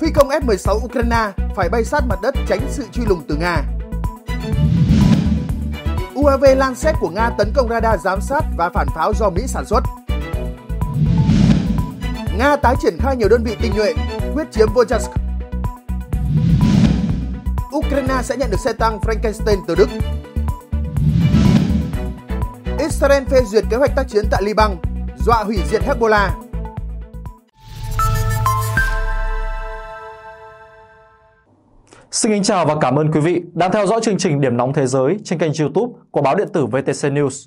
Phi công F-16 Ukraine phải bay sát mặt đất tránh sự truy lùng từ Nga. UAV Lancet của Nga tấn công radar giám sát và phản pháo do Mỹ sản xuất. Nga tái triển khai nhiều đơn vị tinh nhuệ, quyết chiếm Volchansk. Ukraine sẽ nhận được xe tăng Frankenstein từ Đức. Israel phê duyệt kế hoạch tác chiến tại Liban, dọa hủy diệt Hezbollah. Xin kính chào và cảm ơn quý vị đang theo dõi chương trình Điểm nóng thế giới trên kênh YouTube của báo điện tử VTC News.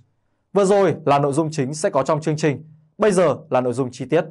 Vừa rồi là nội dung chính sẽ có trong chương trình, bây giờ là nội dung chi tiết.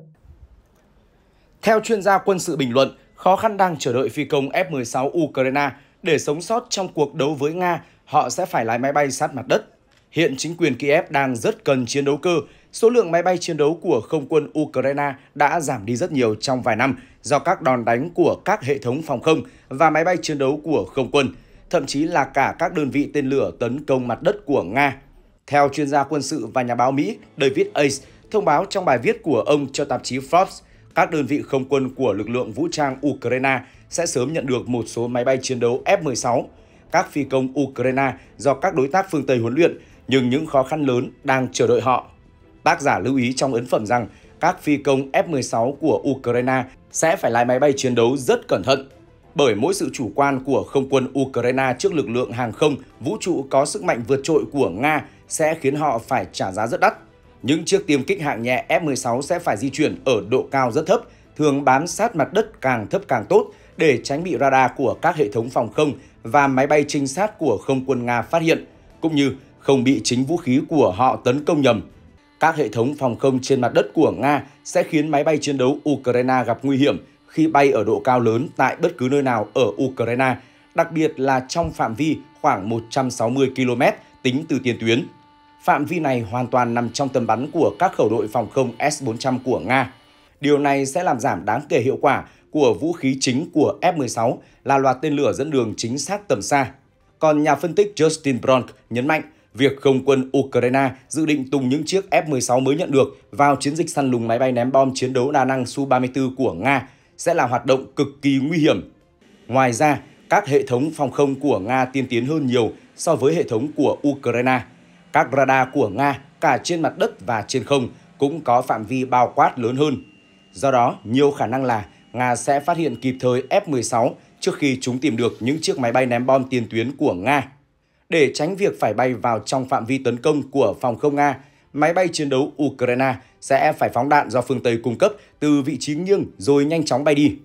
Theo chuyên gia quân sự bình luận, khó khăn đang chờ đợi phi công F-16 Ukraine để sống sót trong cuộc đấu với Nga, họ sẽ phải lái máy bay sát mặt đất. Hiện chính quyền Kiev đang rất cần chiến đấu cơ, số lượng máy bay chiến đấu của không quân Ukraine đã giảm đi rất nhiều trong vài năm do các đòn đánh của các hệ thống phòng không và máy bay chiến đấu của không quân, thậm chí là cả các đơn vị tên lửa tấn công mặt đất của Nga. Theo chuyên gia quân sự và nhà báo Mỹ David Ace thông báo trong bài viết của ông cho tạp chí Forbes, các đơn vị không quân của lực lượng vũ trang Ukraine sẽ sớm nhận được một số máy bay chiến đấu F-16. Các phi công Ukraine do các đối tác phương Tây huấn luyện, nhưng những khó khăn lớn đang chờ đợi họ. Tác giả lưu ý trong ấn phẩm rằng các phi công F-16 của Ukraine sẽ phải lái máy bay chiến đấu rất cẩn thận bởi mỗi sự chủ quan của không quân Ukraine trước lực lượng hàng không, vũ trụ có sức mạnh vượt trội của Nga sẽ khiến họ phải trả giá rất đắt. Những chiếc tiêm kích hạng nhẹ F-16 sẽ phải di chuyển ở độ cao rất thấp, thường bám sát mặt đất càng thấp càng tốt để tránh bị radar của các hệ thống phòng không và máy bay trinh sát của không quân Nga phát hiện, cũng như không bị chính vũ khí của họ tấn công nhầm. Các hệ thống phòng không trên mặt đất của Nga sẽ khiến máy bay chiến đấu Ukraine gặp nguy hiểm khi bay ở độ cao lớn tại bất cứ nơi nào ở Ukraine, đặc biệt là trong phạm vi khoảng 160 km tính từ tiền tuyến. Phạm vi này hoàn toàn nằm trong tầm bắn của các khẩu đội phòng không S-400 của Nga. Điều này sẽ làm giảm đáng kể hiệu quả của vũ khí chính của F-16 là loạt tên lửa dẫn đường chính xác tầm xa. Còn nhà phân tích Justin Bronk nhấn mạnh việc không quân Ukraine dự định tung những chiếc F-16 mới nhận được vào chiến dịch săn lùng máy bay ném bom chiến đấu đa năng Su-34 của Nga sẽ là hoạt động cực kỳ nguy hiểm. Ngoài ra, các hệ thống phòng không của Nga tiên tiến hơn nhiều so với hệ thống của Ukraine. Các radar của Nga cả trên mặt đất và trên không cũng có phạm vi bao quát lớn hơn. Do đó, nhiều khả năng là Nga sẽ phát hiện kịp thời F-16 trước khi chúng tìm được những chiếc máy bay ném bom tiền tuyến của Nga để tránh việc phải bay vào trong phạm vi tấn công của phòng không Nga. Máy bay chiến đấu Ukraine sẽ phải phóng đạn do phương Tây cung cấp từ vị trí nghiêng rồi nhanh chóng bay đi.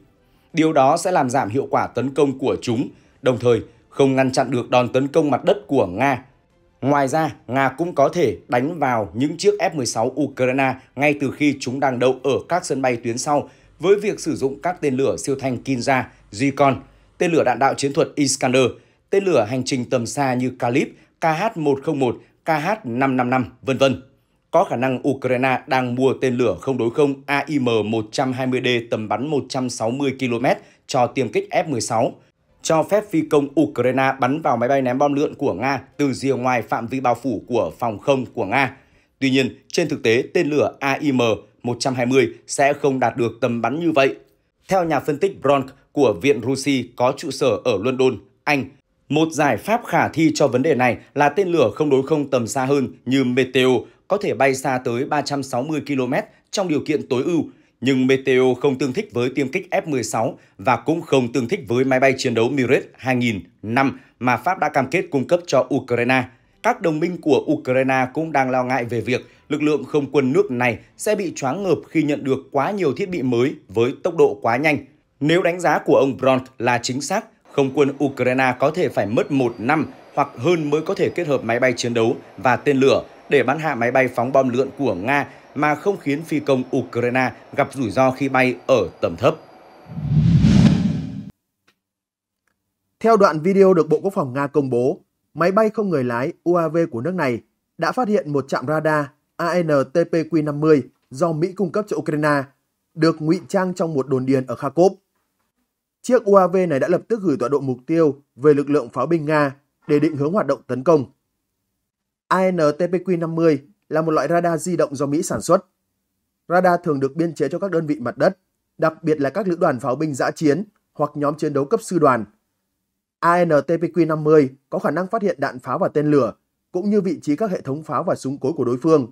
Điều đó sẽ làm giảm hiệu quả tấn công của chúng, đồng thời không ngăn chặn được đòn tấn công mặt đất của Nga. Ngoài ra, Nga cũng có thể đánh vào những chiếc F-16 Ukraine ngay từ khi chúng đang đậu ở các sân bay tuyến sau với việc sử dụng các tên lửa siêu thanh Kinza, Zircon, tên lửa đạn đạo chiến thuật Iskander tên lửa hành trình tầm xa như Kalib, KH-101, KH-555, vân vân. Có khả năng Ukraine đang mua tên lửa không đối không AIM-120D tầm bắn 160 km cho tiêm kích F-16, cho phép phi công Ukraine bắn vào máy bay ném bom lượn của Nga từ rìa ngoài phạm vi bao phủ của phòng không của Nga. Tuy nhiên, trên thực tế, tên lửa AIM-120 sẽ không đạt được tầm bắn như vậy. Theo nhà phân tích Bronk của Viện Rusi có trụ sở ở London, Anh, một giải pháp khả thi cho vấn đề này là tên lửa không đối không tầm xa hơn như Meteo có thể bay xa tới 360 km trong điều kiện tối ưu, nhưng Meteo không tương thích với tiêm kích F-16 và cũng không tương thích với máy bay chiến đấu Mirage 2000 năm mà Pháp đã cam kết cung cấp cho Ukraine. Các đồng minh của Ukraine cũng đang lo ngại về việc lực lượng không quân nước này sẽ bị choáng ngợp khi nhận được quá nhiều thiết bị mới với tốc độ quá nhanh. Nếu đánh giá của ông Bront là chính xác, không quân Ukraine có thể phải mất một năm hoặc hơn mới có thể kết hợp máy bay chiến đấu và tên lửa để bắn hạ máy bay phóng bom lượn của Nga mà không khiến phi công Ukraine gặp rủi ro khi bay ở tầm thấp. Theo đoạn video được Bộ Quốc phòng Nga công bố, máy bay không người lái UAV của nước này đã phát hiện một trạm radar ANTPQ-50 do Mỹ cung cấp cho Ukraine, được ngụy trang trong một đồn điền ở Kharkov. Chiếc UAV này đã lập tức gửi tọa độ mục tiêu về lực lượng pháo binh Nga để định hướng hoạt động tấn công. INTPQ-50 là một loại radar di động do Mỹ sản xuất. Radar thường được biên chế cho các đơn vị mặt đất, đặc biệt là các lữ đoàn pháo binh giã chiến hoặc nhóm chiến đấu cấp sư đoàn. ANTPQ-50 có khả năng phát hiện đạn pháo và tên lửa, cũng như vị trí các hệ thống pháo và súng cối của đối phương.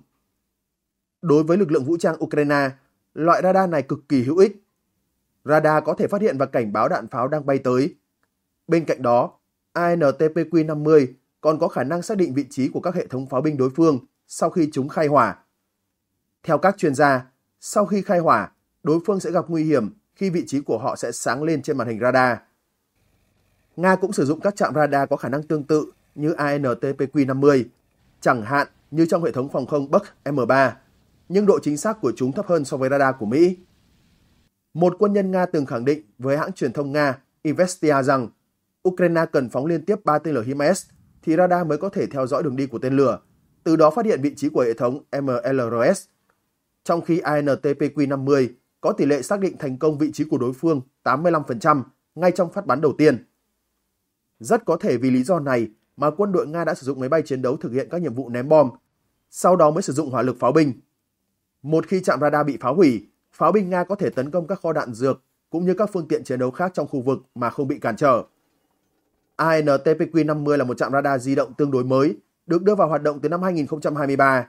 Đối với lực lượng vũ trang Ukraine, loại radar này cực kỳ hữu ích radar có thể phát hiện và cảnh báo đạn pháo đang bay tới. Bên cạnh đó, ANTPQ-50 còn có khả năng xác định vị trí của các hệ thống pháo binh đối phương sau khi chúng khai hỏa. Theo các chuyên gia, sau khi khai hỏa, đối phương sẽ gặp nguy hiểm khi vị trí của họ sẽ sáng lên trên màn hình radar. Nga cũng sử dụng các trạm radar có khả năng tương tự như ANTPQ-50, chẳng hạn như trong hệ thống phòng không Buck M3, nhưng độ chính xác của chúng thấp hơn so với radar của Mỹ. Một quân nhân Nga từng khẳng định với hãng truyền thông Nga Investia rằng Ukraine cần phóng liên tiếp 3 tên lửa HIMARS thì radar mới có thể theo dõi đường đi của tên lửa, từ đó phát hiện vị trí của hệ thống MLRS. Trong khi INTPQ 50 có tỷ lệ xác định thành công vị trí của đối phương 85% ngay trong phát bắn đầu tiên. Rất có thể vì lý do này mà quân đội Nga đã sử dụng máy bay chiến đấu thực hiện các nhiệm vụ ném bom, sau đó mới sử dụng hỏa lực pháo binh. Một khi trạm radar bị phá hủy, pháo binh Nga có thể tấn công các kho đạn dược cũng như các phương tiện chiến đấu khác trong khu vực mà không bị cản trở. ANTPQ-50 là một trạm radar di động tương đối mới, được đưa vào hoạt động từ năm 2023.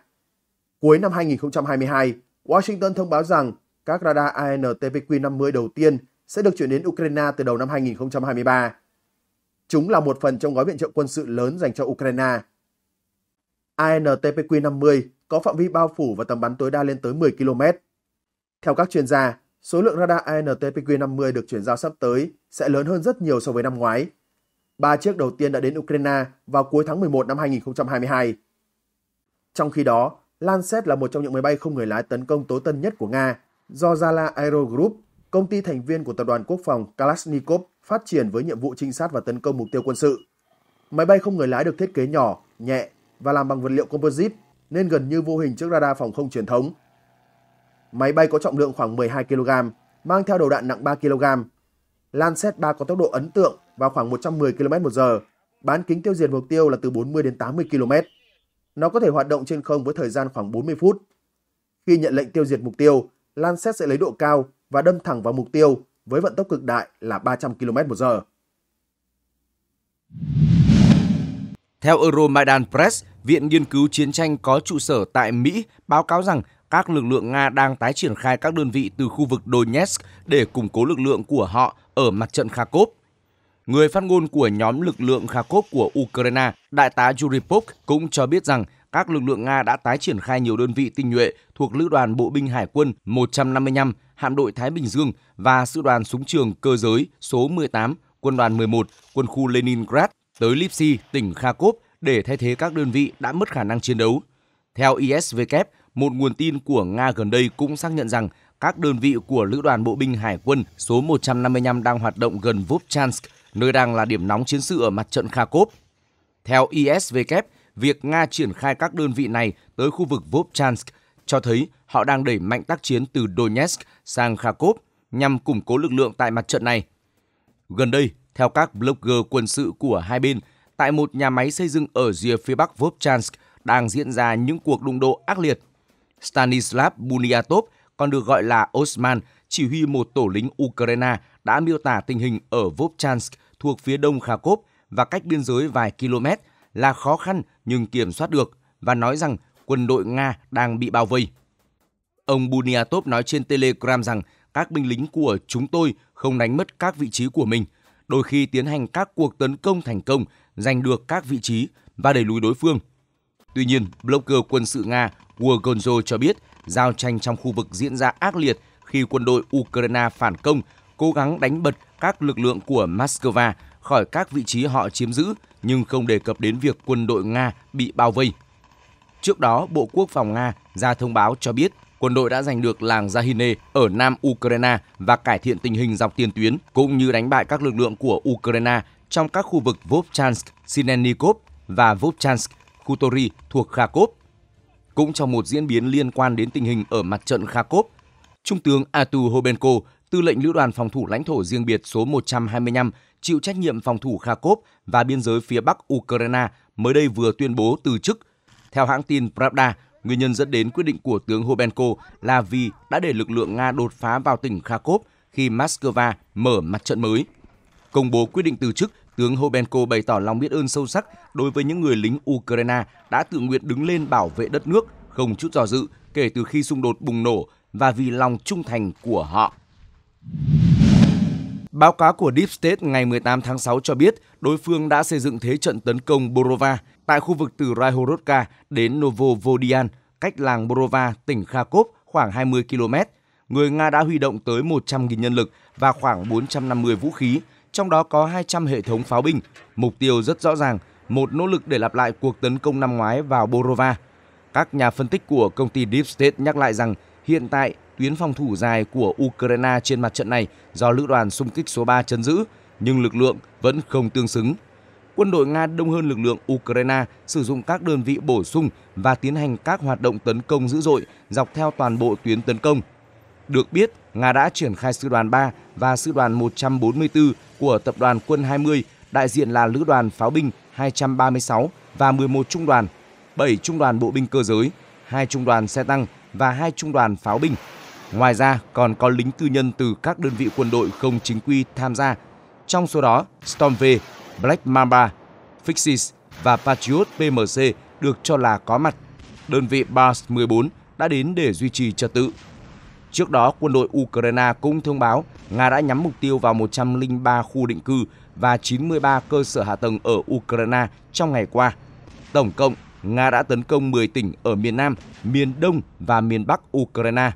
Cuối năm 2022, Washington thông báo rằng các radar ANTPQ-50 đầu tiên sẽ được chuyển đến Ukraine từ đầu năm 2023. Chúng là một phần trong gói viện trợ quân sự lớn dành cho Ukraine. ANTPQ-50 có phạm vi bao phủ và tầm bắn tối đa lên tới 10 km, theo các chuyên gia, số lượng radar ANPQ-50 được chuyển giao sắp tới sẽ lớn hơn rất nhiều so với năm ngoái. Ba chiếc đầu tiên đã đến Ukraine vào cuối tháng 11 năm 2022. Trong khi đó, Lancet là một trong những máy bay không người lái tấn công tối tân nhất của Nga do Zala Aero Group, công ty thành viên của tập đoàn quốc phòng Kalashnikov phát triển với nhiệm vụ trinh sát và tấn công mục tiêu quân sự. Máy bay không người lái được thiết kế nhỏ, nhẹ và làm bằng vật liệu composite nên gần như vô hình trước radar phòng không truyền thống Máy bay có trọng lượng khoảng 12 kg, mang theo đầu đạn nặng 3 kg. Lancet 3 có tốc độ ấn tượng vào khoảng 110 km/h, bán kính tiêu diệt mục tiêu là từ 40 đến 80 km. Nó có thể hoạt động trên không với thời gian khoảng 40 phút. Khi nhận lệnh tiêu diệt mục tiêu, Lancet sẽ lấy độ cao và đâm thẳng vào mục tiêu với vận tốc cực đại là 300 km/h. Theo Euromaidan Press, Viện Nghiên cứu Chiến tranh có trụ sở tại Mỹ báo cáo rằng các lực lượng Nga đang tái triển khai các đơn vị từ khu vực Donetsk để củng cố lực lượng của họ ở mặt trận Kharkov. Người phát ngôn của nhóm lực lượng Kharkov của Ukraine, đại tá Yuri Pop cũng cho biết rằng các lực lượng Nga đã tái triển khai nhiều đơn vị tinh nhuệ thuộc Lữ đoàn Bộ binh Hải quân 155, Hạm đội Thái Bình Dương và Sư đoàn Súng trường Cơ giới số 18, Quân đoàn 11, Quân khu Leningrad tới Lipsy, tỉnh Kharkov để thay thế các đơn vị đã mất khả năng chiến đấu. Theo ISVK, một nguồn tin của Nga gần đây cũng xác nhận rằng các đơn vị của Lữ đoàn Bộ binh Hải quân số 155 đang hoạt động gần Vovchansk, nơi đang là điểm nóng chiến sự ở mặt trận Kharkov. Theo ISW, việc Nga triển khai các đơn vị này tới khu vực Vovchansk cho thấy họ đang đẩy mạnh tác chiến từ Donetsk sang Kharkov nhằm củng cố lực lượng tại mặt trận này. Gần đây, theo các blogger quân sự của hai bên, tại một nhà máy xây dựng ở rìa phía bắc Vovchansk đang diễn ra những cuộc đụng độ ác liệt Stanislav Buniatov, còn được gọi là Osman, chỉ huy một tổ lính Ukraine đã miêu tả tình hình ở Vovchansk thuộc phía đông Kharkov và cách biên giới vài km là khó khăn nhưng kiểm soát được và nói rằng quân đội Nga đang bị bao vây. Ông Buniatov nói trên Telegram rằng các binh lính của chúng tôi không đánh mất các vị trí của mình, đôi khi tiến hành các cuộc tấn công thành công, giành được các vị trí và đẩy lùi đối phương. Tuy nhiên, blogger quân sự Nga World Gonzo cho biết giao tranh trong khu vực diễn ra ác liệt khi quân đội Ukraine phản công, cố gắng đánh bật các lực lượng của Moscow khỏi các vị trí họ chiếm giữ, nhưng không đề cập đến việc quân đội Nga bị bao vây. Trước đó, Bộ Quốc phòng Nga ra thông báo cho biết quân đội đã giành được làng Zahine ở nam Ukraine và cải thiện tình hình dọc tiền tuyến, cũng như đánh bại các lực lượng của Ukraine trong các khu vực Vovchansk, Sinenikov và Vovchansk, Khutori thuộc Kharkov cũng trong một diễn biến liên quan đến tình hình ở mặt trận Kharkov, Trung tướng Atu Hobenko, tư lệnh Lữ đoàn phòng thủ lãnh thổ riêng biệt số 125, chịu trách nhiệm phòng thủ Kharkov và biên giới phía bắc Ukraine mới đây vừa tuyên bố từ chức. Theo hãng tin Pravda, nguyên nhân dẫn đến quyết định của tướng Hobenko là vì đã để lực lượng Nga đột phá vào tỉnh Kharkov khi Moscow mở mặt trận mới. Công bố quyết định từ chức Tướng Hobenko bày tỏ lòng biết ơn sâu sắc đối với những người lính Ukraine đã tự nguyện đứng lên bảo vệ đất nước không chút do dự kể từ khi xung đột bùng nổ và vì lòng trung thành của họ. Báo cáo của Deep State ngày 18 tháng 6 cho biết đối phương đã xây dựng thế trận tấn công Borova tại khu vực từ Raihorodka đến Novovodian, cách làng Borova, tỉnh Kharkov khoảng 20 km. Người Nga đã huy động tới 100.000 nhân lực và khoảng 450 vũ khí trong đó có 200 hệ thống pháo binh. Mục tiêu rất rõ ràng, một nỗ lực để lặp lại cuộc tấn công năm ngoái vào Borova. Các nhà phân tích của công ty Deep State nhắc lại rằng hiện tại tuyến phòng thủ dài của Ukraine trên mặt trận này do lữ đoàn xung kích số 3 chấn giữ, nhưng lực lượng vẫn không tương xứng. Quân đội Nga đông hơn lực lượng Ukraine, sử dụng các đơn vị bổ sung và tiến hành các hoạt động tấn công dữ dội dọc theo toàn bộ tuyến tấn công. Được biết, Nga đã triển khai sư đoàn 3 và sư đoàn 144 của Tập đoàn Quân 20, đại diện là Lữ đoàn Pháo binh 236 và 11 trung đoàn, 7 trung đoàn bộ binh cơ giới, 2 trung đoàn xe tăng và 2 trung đoàn pháo binh. Ngoài ra, còn có lính tư nhân từ các đơn vị quân đội không chính quy tham gia. Trong số đó, Storm V, Black Mamba, Fixis và Patriot PMC được cho là có mặt. Đơn vị BARS 14 đã đến để duy trì trật tự Trước đó, quân đội Ukraine cũng thông báo Nga đã nhắm mục tiêu vào 103 khu định cư và 93 cơ sở hạ tầng ở Ukraine trong ngày qua. Tổng cộng, Nga đã tấn công 10 tỉnh ở miền Nam, miền Đông và miền Bắc Ukraine.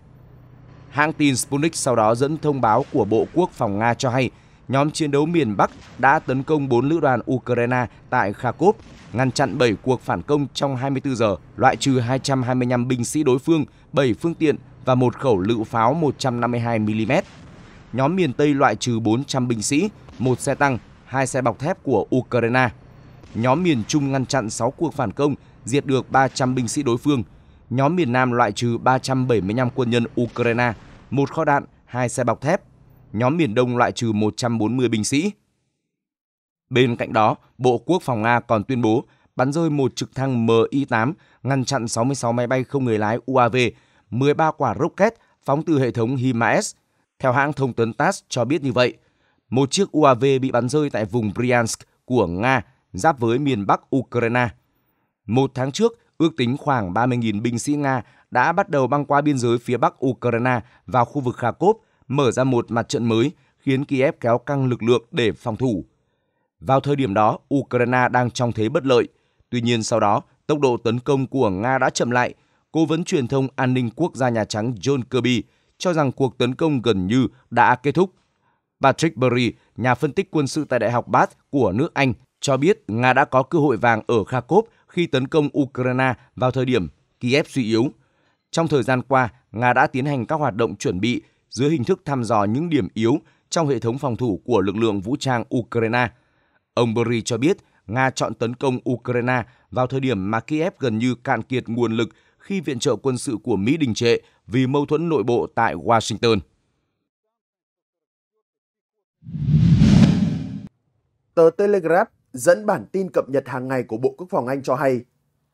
Hãng tin Sputnik sau đó dẫn thông báo của Bộ Quốc phòng Nga cho hay nhóm chiến đấu miền Bắc đã tấn công 4 lữ đoàn Ukraine tại Kharkov, ngăn chặn 7 cuộc phản công trong 24 giờ, loại trừ 225 binh sĩ đối phương, 7 phương tiện và một khẩu lựu pháo 152mm. Nhóm miền Tây loại trừ 400 binh sĩ, một xe tăng, hai xe bọc thép của Ukraine. Nhóm miền Trung ngăn chặn 6 cuộc phản công, diệt được 300 binh sĩ đối phương. Nhóm miền Nam loại trừ 375 quân nhân Ukraine, một kho đạn, hai xe bọc thép. Nhóm miền Đông loại trừ 140 binh sĩ. Bên cạnh đó, Bộ Quốc phòng Nga còn tuyên bố bắn rơi một trực thăng Mi-8 ngăn chặn 66 máy bay không người lái UAV 13 quả rocket phóng từ hệ thống HIMARS. Theo hãng thông tấn TASS cho biết như vậy, một chiếc UAV bị bắn rơi tại vùng Bryansk của Nga giáp với miền Bắc Ukraine. Một tháng trước, ước tính khoảng 30.000 binh sĩ Nga đã bắt đầu băng qua biên giới phía Bắc Ukraine vào khu vực Kharkov, mở ra một mặt trận mới khiến Kiev kéo căng lực lượng để phòng thủ. Vào thời điểm đó, Ukraine đang trong thế bất lợi. Tuy nhiên sau đó, tốc độ tấn công của Nga đã chậm lại Cố vấn truyền thông an ninh quốc gia Nhà Trắng John Kirby cho rằng cuộc tấn công gần như đã kết thúc. Patrick Berry, nhà phân tích quân sự tại Đại học Bath của nước Anh, cho biết Nga đã có cơ hội vàng ở Kharkov khi tấn công Ukraine vào thời điểm Kiev suy yếu. Trong thời gian qua, Nga đã tiến hành các hoạt động chuẩn bị dưới hình thức thăm dò những điểm yếu trong hệ thống phòng thủ của lực lượng vũ trang Ukraine. Ông Berry cho biết Nga chọn tấn công Ukraine vào thời điểm mà Kiev gần như cạn kiệt nguồn lực khi viện trợ quân sự của Mỹ đình trệ vì mâu thuẫn nội bộ tại Washington. Tờ Telegraph dẫn bản tin cập nhật hàng ngày của Bộ Quốc phòng Anh cho hay,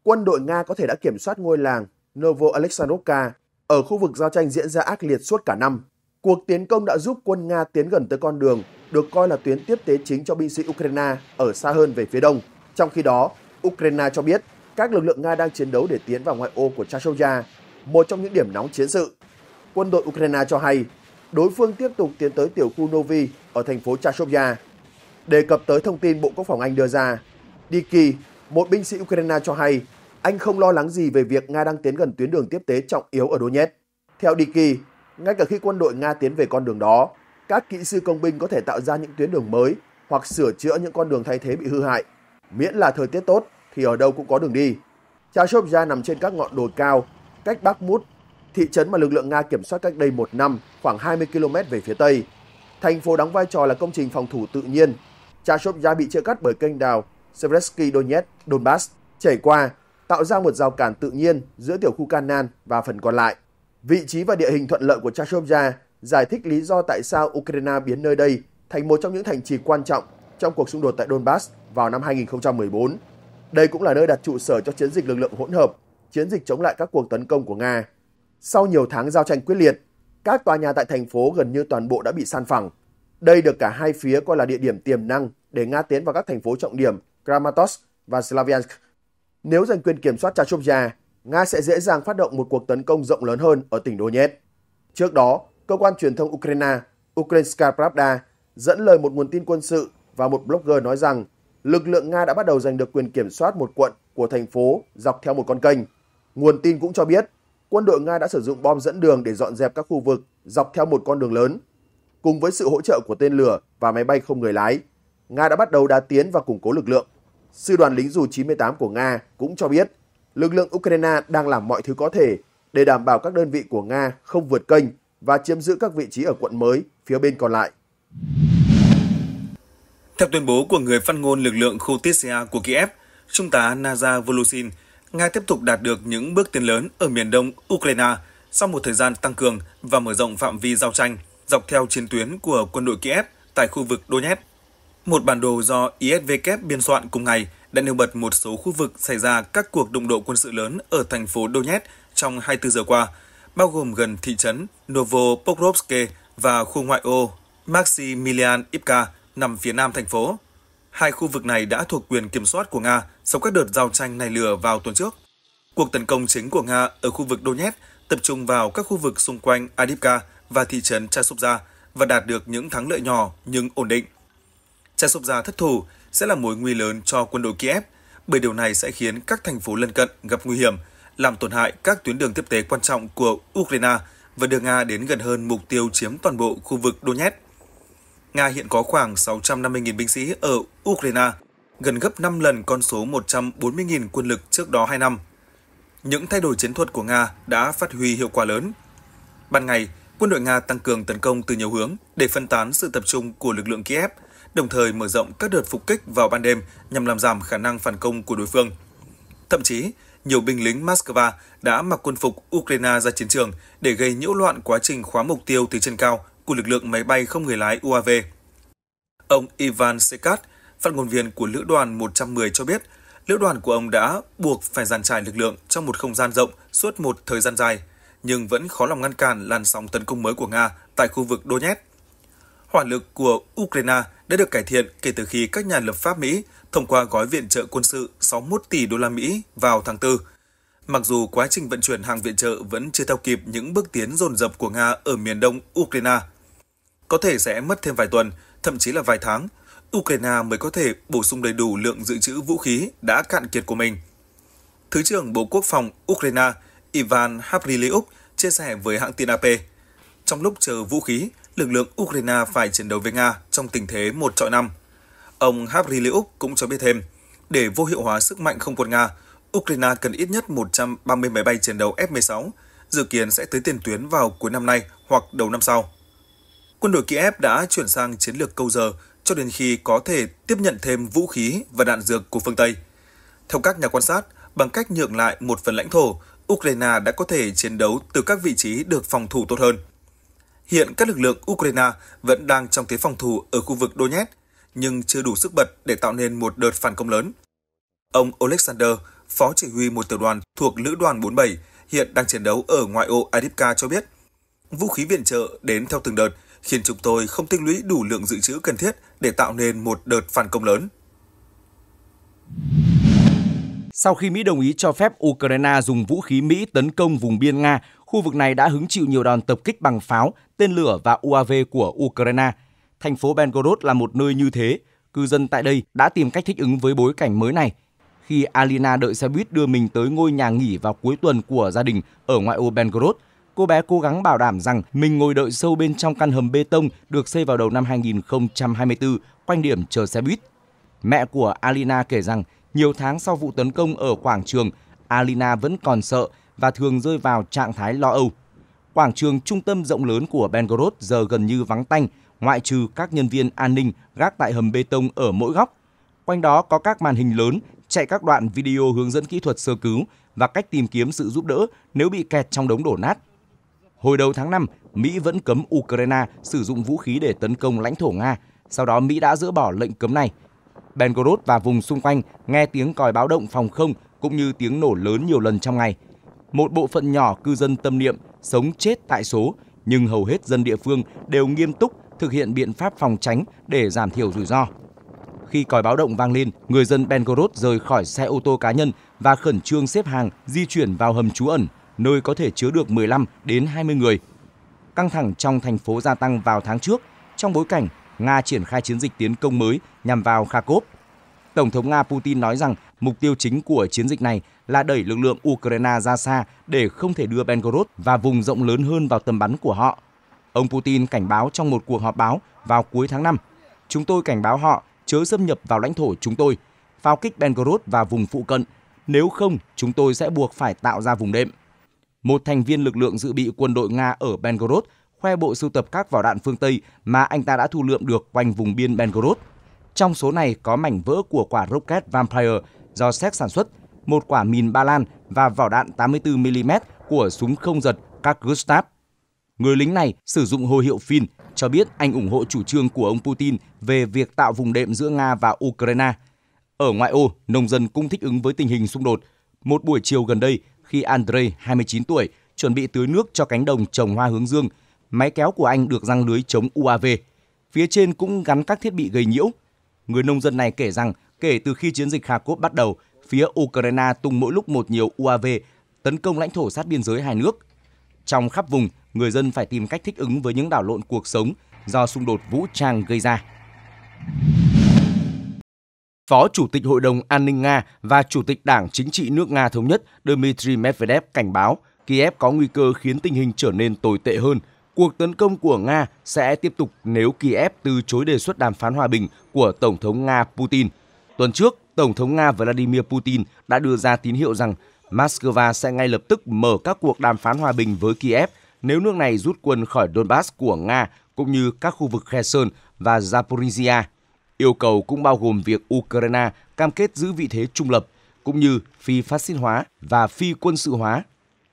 quân đội Nga có thể đã kiểm soát ngôi làng Novo Alexandrovka ở khu vực giao tranh diễn ra ác liệt suốt cả năm. Cuộc tiến công đã giúp quân Nga tiến gần tới con đường được coi là tuyến tiếp tế chính cho binh sĩ Ukraine ở xa hơn về phía đông. Trong khi đó, Ukraine cho biết các lực lượng Nga đang chiến đấu để tiến vào ngoại ô của Chashovya, một trong những điểm nóng chiến sự. Quân đội Ukraine cho hay đối phương tiếp tục tiến tới tiểu khu Novi ở thành phố Chashovya. Đề cập tới thông tin Bộ Quốc phòng Anh đưa ra, Diki, một binh sĩ Ukraine cho hay anh không lo lắng gì về việc Nga đang tiến gần tuyến đường tiếp tế trọng yếu ở Donetsk. Theo Diki, ngay cả khi quân đội Nga tiến về con đường đó, các kỹ sư công binh có thể tạo ra những tuyến đường mới hoặc sửa chữa những con đường thay thế bị hư hại, miễn là thời tiết tốt thì ở đâu cũng có đường đi. Chashovja nằm trên các ngọn đồi cao, cách Bakhmut, thị trấn mà lực lượng Nga kiểm soát cách đây một năm, khoảng 20 km về phía tây. Thành phố đóng vai trò là công trình phòng thủ tự nhiên. Chashovja bị chia cắt bởi kênh đào Seversky Donetsk, Donbass chảy qua, tạo ra một rào cản tự nhiên giữa tiểu khu Kanan và phần còn lại. Vị trí và địa hình thuận lợi của Chashovja giải thích lý do tại sao Ukraine biến nơi đây thành một trong những thành trì quan trọng trong cuộc xung đột tại Donbass vào năm 2014. Đây cũng là nơi đặt trụ sở cho chiến dịch lực lượng hỗn hợp, chiến dịch chống lại các cuộc tấn công của Nga. Sau nhiều tháng giao tranh quyết liệt, các tòa nhà tại thành phố gần như toàn bộ đã bị san phẳng. Đây được cả hai phía coi là địa điểm tiềm năng để Nga tiến vào các thành phố trọng điểm Kramatorsk và Slaviansk. Nếu giành quyền kiểm soát Chachubya, Nga sẽ dễ dàng phát động một cuộc tấn công rộng lớn hơn ở tỉnh Donetsk. Trước đó, cơ quan truyền thông Ukraine, Ukrainska Pravda, dẫn lời một nguồn tin quân sự và một blogger nói rằng lực lượng Nga đã bắt đầu giành được quyền kiểm soát một quận của thành phố dọc theo một con kênh. Nguồn tin cũng cho biết, quân đội Nga đã sử dụng bom dẫn đường để dọn dẹp các khu vực dọc theo một con đường lớn. Cùng với sự hỗ trợ của tên lửa và máy bay không người lái, Nga đã bắt đầu đá tiến và củng cố lực lượng. Sư đoàn lính dù 98 của Nga cũng cho biết, lực lượng Ukraine đang làm mọi thứ có thể để đảm bảo các đơn vị của Nga không vượt kênh và chiếm giữ các vị trí ở quận mới phía bên còn lại. Theo tuyên bố của người phát ngôn lực lượng Khutisia của Kiev, Trung tá Naza Volusin, Nga tiếp tục đạt được những bước tiến lớn ở miền đông Ukraine sau một thời gian tăng cường và mở rộng phạm vi giao tranh dọc theo chiến tuyến của quân đội Kiev tại khu vực Donetsk. Một bản đồ do ISVK biên soạn cùng ngày đã nêu bật một số khu vực xảy ra các cuộc đụng độ quân sự lớn ở thành phố Donetsk trong 24 giờ qua, bao gồm gần thị trấn Novopokrovsk và khu ngoại ô Maximilian Ipka nằm phía nam thành phố. Hai khu vực này đã thuộc quyền kiểm soát của Nga sau các đợt giao tranh nảy lửa vào tuần trước. Cuộc tấn công chính của Nga ở khu vực Donetsk tập trung vào các khu vực xung quanh Adivka và thị trấn Chasovja và đạt được những thắng lợi nhỏ nhưng ổn định. Chasovja thất thủ sẽ là mối nguy lớn cho quân đội Kiev bởi điều này sẽ khiến các thành phố lân cận gặp nguy hiểm, làm tổn hại các tuyến đường tiếp tế quan trọng của Ukraine và đưa Nga đến gần hơn mục tiêu chiếm toàn bộ khu vực Donetsk. Nga hiện có khoảng 650.000 binh sĩ ở Ukraine, gần gấp 5 lần con số 140.000 quân lực trước đó 2 năm. Những thay đổi chiến thuật của Nga đã phát huy hiệu quả lớn. Ban ngày, quân đội Nga tăng cường tấn công từ nhiều hướng để phân tán sự tập trung của lực lượng Kiev, đồng thời mở rộng các đợt phục kích vào ban đêm nhằm làm giảm khả năng phản công của đối phương. Thậm chí, nhiều binh lính Moscow đã mặc quân phục Ukraine ra chiến trường để gây nhiễu loạn quá trình khóa mục tiêu từ trên cao của lực lượng máy bay không người lái UAV. Ông Ivan Sekat, phát ngôn viên của Lữ đoàn 110 cho biết, lữ đoàn của ông đã buộc phải dàn trải lực lượng trong một không gian rộng suốt một thời gian dài, nhưng vẫn khó lòng ngăn cản làn sóng tấn công mới của Nga tại khu vực Donetsk. Hỏa lực của Ukraine đã được cải thiện kể từ khi các nhà lập pháp Mỹ thông qua gói viện trợ quân sự 61 tỷ đô la Mỹ vào tháng 4. Mặc dù quá trình vận chuyển hàng viện trợ vẫn chưa theo kịp những bước tiến dồn dập của Nga ở miền đông Ukraine – có thể sẽ mất thêm vài tuần, thậm chí là vài tháng, Ukraine mới có thể bổ sung đầy đủ lượng dự trữ vũ khí đã cạn kiệt của mình. Thứ trưởng Bộ Quốc phòng Ukraine Ivan Havrilyuk chia sẻ với hãng tin AP. Trong lúc chờ vũ khí, lực lượng Ukraine phải chiến đấu với Nga trong tình thế một trọi năm. Ông Havrilyuk cũng cho biết thêm, để vô hiệu hóa sức mạnh không quân Nga, Ukraine cần ít nhất 130 máy bay chiến đấu F-16, dự kiến sẽ tới tiền tuyến vào cuối năm nay hoặc đầu năm sau quân đội Kiev đã chuyển sang chiến lược câu giờ cho đến khi có thể tiếp nhận thêm vũ khí và đạn dược của phương Tây. Theo các nhà quan sát, bằng cách nhượng lại một phần lãnh thổ, Ukraine đã có thể chiến đấu từ các vị trí được phòng thủ tốt hơn. Hiện các lực lượng Ukraine vẫn đang trong thế phòng thủ ở khu vực Donetsk, nhưng chưa đủ sức bật để tạo nên một đợt phản công lớn. Ông Alexander, phó chỉ huy một tiểu đoàn thuộc Lữ đoàn 47, hiện đang chiến đấu ở ngoại ô Adipka cho biết, vũ khí viện trợ đến theo từng đợt khiến chúng tôi không tích lũy đủ lượng dự trữ cần thiết để tạo nên một đợt phản công lớn. Sau khi Mỹ đồng ý cho phép Ukraine dùng vũ khí Mỹ tấn công vùng biên Nga, khu vực này đã hứng chịu nhiều đòn tập kích bằng pháo, tên lửa và UAV của Ukraine. Thành phố Belgorod là một nơi như thế. Cư dân tại đây đã tìm cách thích ứng với bối cảnh mới này. Khi Alina đợi xe buýt đưa mình tới ngôi nhà nghỉ vào cuối tuần của gia đình ở ngoại ô Belgorod, Cô bé cố gắng bảo đảm rằng mình ngồi đợi sâu bên trong căn hầm bê tông được xây vào đầu năm 2024 quanh điểm chờ xe buýt. Mẹ của Alina kể rằng nhiều tháng sau vụ tấn công ở quảng trường, Alina vẫn còn sợ và thường rơi vào trạng thái lo âu. Quảng trường trung tâm rộng lớn của Belgorod giờ gần như vắng tanh, ngoại trừ các nhân viên an ninh gác tại hầm bê tông ở mỗi góc. Quanh đó có các màn hình lớn chạy các đoạn video hướng dẫn kỹ thuật sơ cứu và cách tìm kiếm sự giúp đỡ nếu bị kẹt trong đống đổ nát. Hồi đầu tháng 5, Mỹ vẫn cấm Ukraine sử dụng vũ khí để tấn công lãnh thổ Nga. Sau đó Mỹ đã dỡ bỏ lệnh cấm này. Belgorod và vùng xung quanh nghe tiếng còi báo động phòng không cũng như tiếng nổ lớn nhiều lần trong ngày. Một bộ phận nhỏ cư dân tâm niệm sống chết tại số, nhưng hầu hết dân địa phương đều nghiêm túc thực hiện biện pháp phòng tránh để giảm thiểu rủi ro. Khi còi báo động vang lên, người dân Belgorod rời khỏi xe ô tô cá nhân và khẩn trương xếp hàng di chuyển vào hầm trú ẩn – nơi có thể chứa được 15 đến 20 người. Căng thẳng trong thành phố gia tăng vào tháng trước trong bối cảnh Nga triển khai chiến dịch tiến công mới nhằm vào Kharkov. Tổng thống Nga Putin nói rằng mục tiêu chính của chiến dịch này là đẩy lực lượng Ukraine ra xa để không thể đưa Belgorod và vùng rộng lớn hơn vào tầm bắn của họ. Ông Putin cảnh báo trong một cuộc họp báo vào cuối tháng 5, chúng tôi cảnh báo họ chớ xâm nhập vào lãnh thổ chúng tôi, pháo kích Belgorod và vùng phụ cận, nếu không chúng tôi sẽ buộc phải tạo ra vùng đệm một thành viên lực lượng dự bị quân đội Nga ở Belgorod khoe bộ sưu tập các vỏ đạn phương Tây mà anh ta đã thu lượm được quanh vùng biên Belgorod. Trong số này có mảnh vỡ của quả rocket Vampire do Séc sản xuất, một quả mìn Ba Lan và vỏ đạn 84mm của súng không giật các Gustav. Người lính này sử dụng hồ hiệu Fin cho biết anh ủng hộ chủ trương của ông Putin về việc tạo vùng đệm giữa Nga và Ukraine. Ở ngoại ô, nông dân cũng thích ứng với tình hình xung đột. Một buổi chiều gần đây, khi Andre, 29 tuổi, chuẩn bị tưới nước cho cánh đồng trồng hoa hướng dương, máy kéo của anh được răng lưới chống UAV. Phía trên cũng gắn các thiết bị gây nhiễu. Người nông dân này kể rằng kể từ khi chiến dịch Kharkov bắt đầu, phía Ukraine tung mỗi lúc một nhiều UAV tấn công lãnh thổ sát biên giới hai nước. Trong khắp vùng, người dân phải tìm cách thích ứng với những đảo lộn cuộc sống do xung đột vũ trang gây ra. Phó Chủ tịch Hội đồng An ninh Nga và Chủ tịch Đảng Chính trị nước Nga Thống nhất Dmitry Medvedev cảnh báo Kiev có nguy cơ khiến tình hình trở nên tồi tệ hơn. Cuộc tấn công của Nga sẽ tiếp tục nếu Kiev từ chối đề xuất đàm phán hòa bình của Tổng thống Nga Putin. Tuần trước, Tổng thống Nga Vladimir Putin đã đưa ra tín hiệu rằng Moscow sẽ ngay lập tức mở các cuộc đàm phán hòa bình với Kiev nếu nước này rút quân khỏi Donbass của Nga cũng như các khu vực Kherson và Zaporizhia. Yêu cầu cũng bao gồm việc Ukraine cam kết giữ vị thế trung lập cũng như phi phát xít hóa và phi quân sự hóa.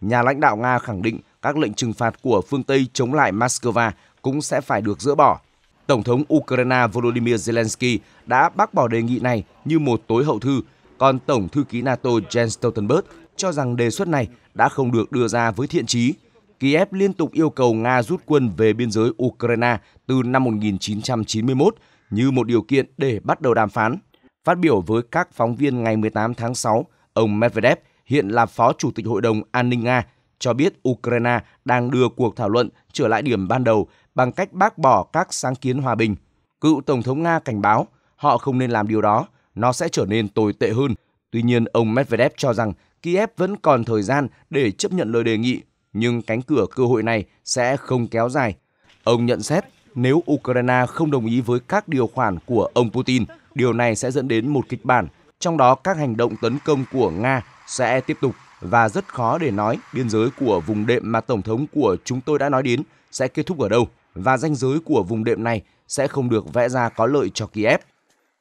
Nhà lãnh đạo Nga khẳng định các lệnh trừng phạt của phương Tây chống lại Moscow cũng sẽ phải được dỡ bỏ. Tổng thống Ukraine Volodymyr Zelensky đã bác bỏ đề nghị này như một tối hậu thư, còn Tổng thư ký NATO Jens Stoltenberg cho rằng đề xuất này đã không được đưa ra với thiện trí. Kiev liên tục yêu cầu Nga rút quân về biên giới Ukraine từ năm 1991 như một điều kiện để bắt đầu đàm phán. Phát biểu với các phóng viên ngày 18 tháng 6, ông Medvedev, hiện là Phó Chủ tịch Hội đồng An ninh Nga, cho biết Ukraine đang đưa cuộc thảo luận trở lại điểm ban đầu bằng cách bác bỏ các sáng kiến hòa bình. Cựu Tổng thống Nga cảnh báo họ không nên làm điều đó, nó sẽ trở nên tồi tệ hơn. Tuy nhiên, ông Medvedev cho rằng Kiev vẫn còn thời gian để chấp nhận lời đề nghị, nhưng cánh cửa cơ hội này sẽ không kéo dài. Ông nhận xét nếu Ukraine không đồng ý với các điều khoản của ông Putin, điều này sẽ dẫn đến một kịch bản, trong đó các hành động tấn công của Nga sẽ tiếp tục và rất khó để nói biên giới của vùng đệm mà Tổng thống của chúng tôi đã nói đến sẽ kết thúc ở đâu và ranh giới của vùng đệm này sẽ không được vẽ ra có lợi cho Kiev.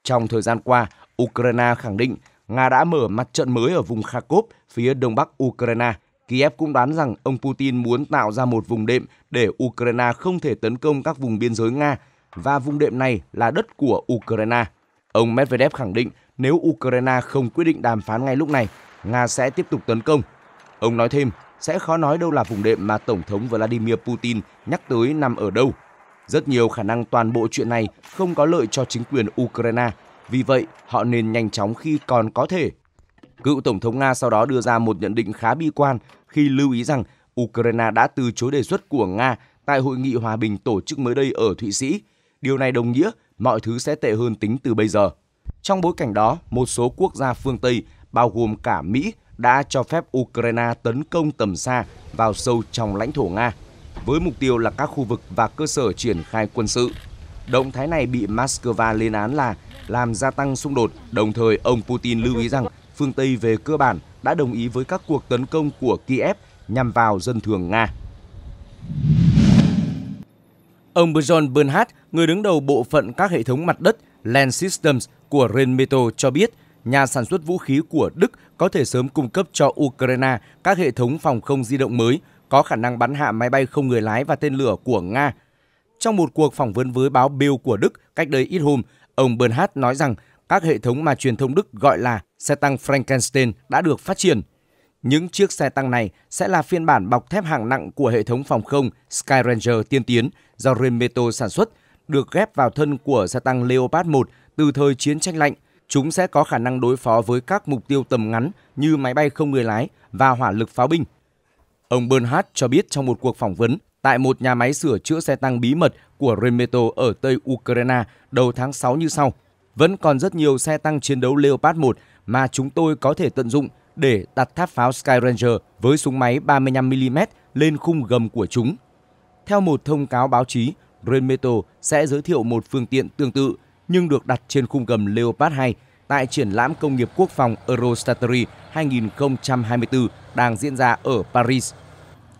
Trong thời gian qua, Ukraine khẳng định Nga đã mở mặt trận mới ở vùng Kharkov phía đông bắc Ukraine – Kiev cũng đoán rằng ông Putin muốn tạo ra một vùng đệm để Ukraine không thể tấn công các vùng biên giới Nga và vùng đệm này là đất của Ukraine. Ông Medvedev khẳng định nếu Ukraine không quyết định đàm phán ngay lúc này, Nga sẽ tiếp tục tấn công. Ông nói thêm, sẽ khó nói đâu là vùng đệm mà Tổng thống Vladimir Putin nhắc tới nằm ở đâu. Rất nhiều khả năng toàn bộ chuyện này không có lợi cho chính quyền Ukraine, vì vậy họ nên nhanh chóng khi còn có thể Cựu Tổng thống Nga sau đó đưa ra một nhận định khá bi quan khi lưu ý rằng Ukraine đã từ chối đề xuất của Nga tại hội nghị hòa bình tổ chức mới đây ở Thụy Sĩ. Điều này đồng nghĩa mọi thứ sẽ tệ hơn tính từ bây giờ. Trong bối cảnh đó, một số quốc gia phương Tây, bao gồm cả Mỹ, đã cho phép Ukraine tấn công tầm xa vào sâu trong lãnh thổ Nga, với mục tiêu là các khu vực và cơ sở triển khai quân sự. Động thái này bị Moscow lên án là làm gia tăng xung đột, đồng thời ông Putin lưu ý rằng phương Tây về cơ bản đã đồng ý với các cuộc tấn công của Kiev nhằm vào dân thường Nga. Ông John Bernhardt, người đứng đầu bộ phận các hệ thống mặt đất Land Systems của Rheinmetall cho biết, nhà sản xuất vũ khí của Đức có thể sớm cung cấp cho Ukraine các hệ thống phòng không di động mới có khả năng bắn hạ máy bay không người lái và tên lửa của Nga. Trong một cuộc phỏng vấn với báo Bill của Đức cách đây ít hôm, ông Bernhardt nói rằng các hệ thống mà truyền thông Đức gọi là xe tăng Frankenstein đã được phát triển. Những chiếc xe tăng này sẽ là phiên bản bọc thép hạng nặng của hệ thống phòng không Sky Ranger tiên tiến do Rheinmetall sản xuất, được ghép vào thân của xe tăng Leopard 1 từ thời chiến tranh lạnh. Chúng sẽ có khả năng đối phó với các mục tiêu tầm ngắn như máy bay không người lái và hỏa lực pháo binh. Ông Bernhard cho biết trong một cuộc phỏng vấn tại một nhà máy sửa chữa xe tăng bí mật của Rheinmetall ở Tây Ukraine đầu tháng 6 như sau – vẫn còn rất nhiều xe tăng chiến đấu Leopard 1 mà chúng tôi có thể tận dụng để đặt tháp pháo Sky Ranger với súng máy 35mm lên khung gầm của chúng. Theo một thông cáo báo chí, Rheinmetall sẽ giới thiệu một phương tiện tương tự nhưng được đặt trên khung gầm Leopard 2 tại triển lãm công nghiệp quốc phòng Eurostattery 2024 đang diễn ra ở Paris.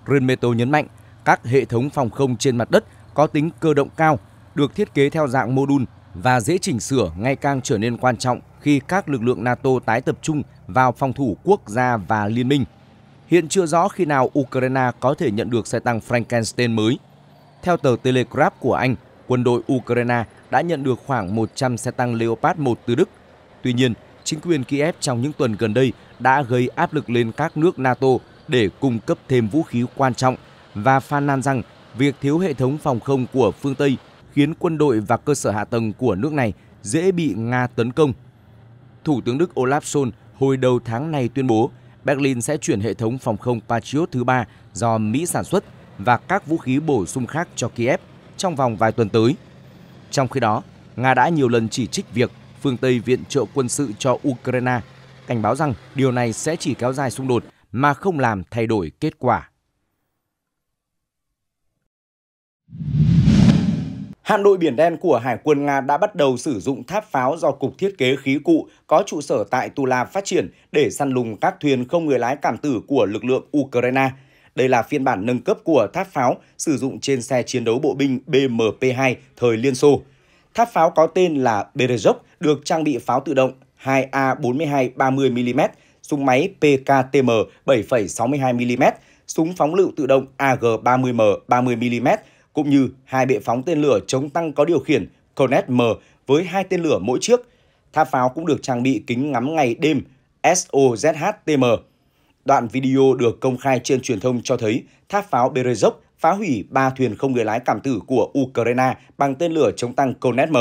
Rheinmetall nhấn mạnh các hệ thống phòng không trên mặt đất có tính cơ động cao được thiết kế theo dạng mô đun và dễ chỉnh sửa ngày càng trở nên quan trọng khi các lực lượng NATO tái tập trung vào phòng thủ quốc gia và liên minh. Hiện chưa rõ khi nào Ukraine có thể nhận được xe tăng Frankenstein mới. Theo tờ Telegraph của Anh, quân đội Ukraine đã nhận được khoảng 100 xe tăng Leopard 1 từ Đức. Tuy nhiên, chính quyền Kiev trong những tuần gần đây đã gây áp lực lên các nước NATO để cung cấp thêm vũ khí quan trọng và phàn nàn rằng việc thiếu hệ thống phòng không của phương Tây khiến quân đội và cơ sở hạ tầng của nước này dễ bị Nga tấn công. Thủ tướng Đức Olaf Scholz hồi đầu tháng này tuyên bố Berlin sẽ chuyển hệ thống phòng không Patriot thứ ba do Mỹ sản xuất và các vũ khí bổ sung khác cho Kiev trong vòng vài tuần tới. Trong khi đó, Nga đã nhiều lần chỉ trích việc phương Tây viện trợ quân sự cho Ukraine, cảnh báo rằng điều này sẽ chỉ kéo dài xung đột mà không làm thay đổi kết quả. Hạm đội Biển Đen của Hải quân Nga đã bắt đầu sử dụng tháp pháo do Cục Thiết kế Khí cụ có trụ sở tại Tula phát triển để săn lùng các thuyền không người lái cảm tử của lực lượng Ukraine. Đây là phiên bản nâng cấp của tháp pháo sử dụng trên xe chiến đấu bộ binh BMP-2 thời Liên Xô. Tháp pháo có tên là Berezhok được trang bị pháo tự động 2A42 30mm, súng máy PKTM 7,62mm, súng phóng lựu tự động AG-30M 30mm, cũng như hai bệ phóng tên lửa chống tăng có điều khiển Cornet M với hai tên lửa mỗi chiếc. Tháp pháo cũng được trang bị kính ngắm ngày đêm Sozhtm. Đoạn video được công khai trên truyền thông cho thấy tháp pháo Berezov phá hủy ba thuyền không người lái cảm tử của Ukraine bằng tên lửa chống tăng Cornet M.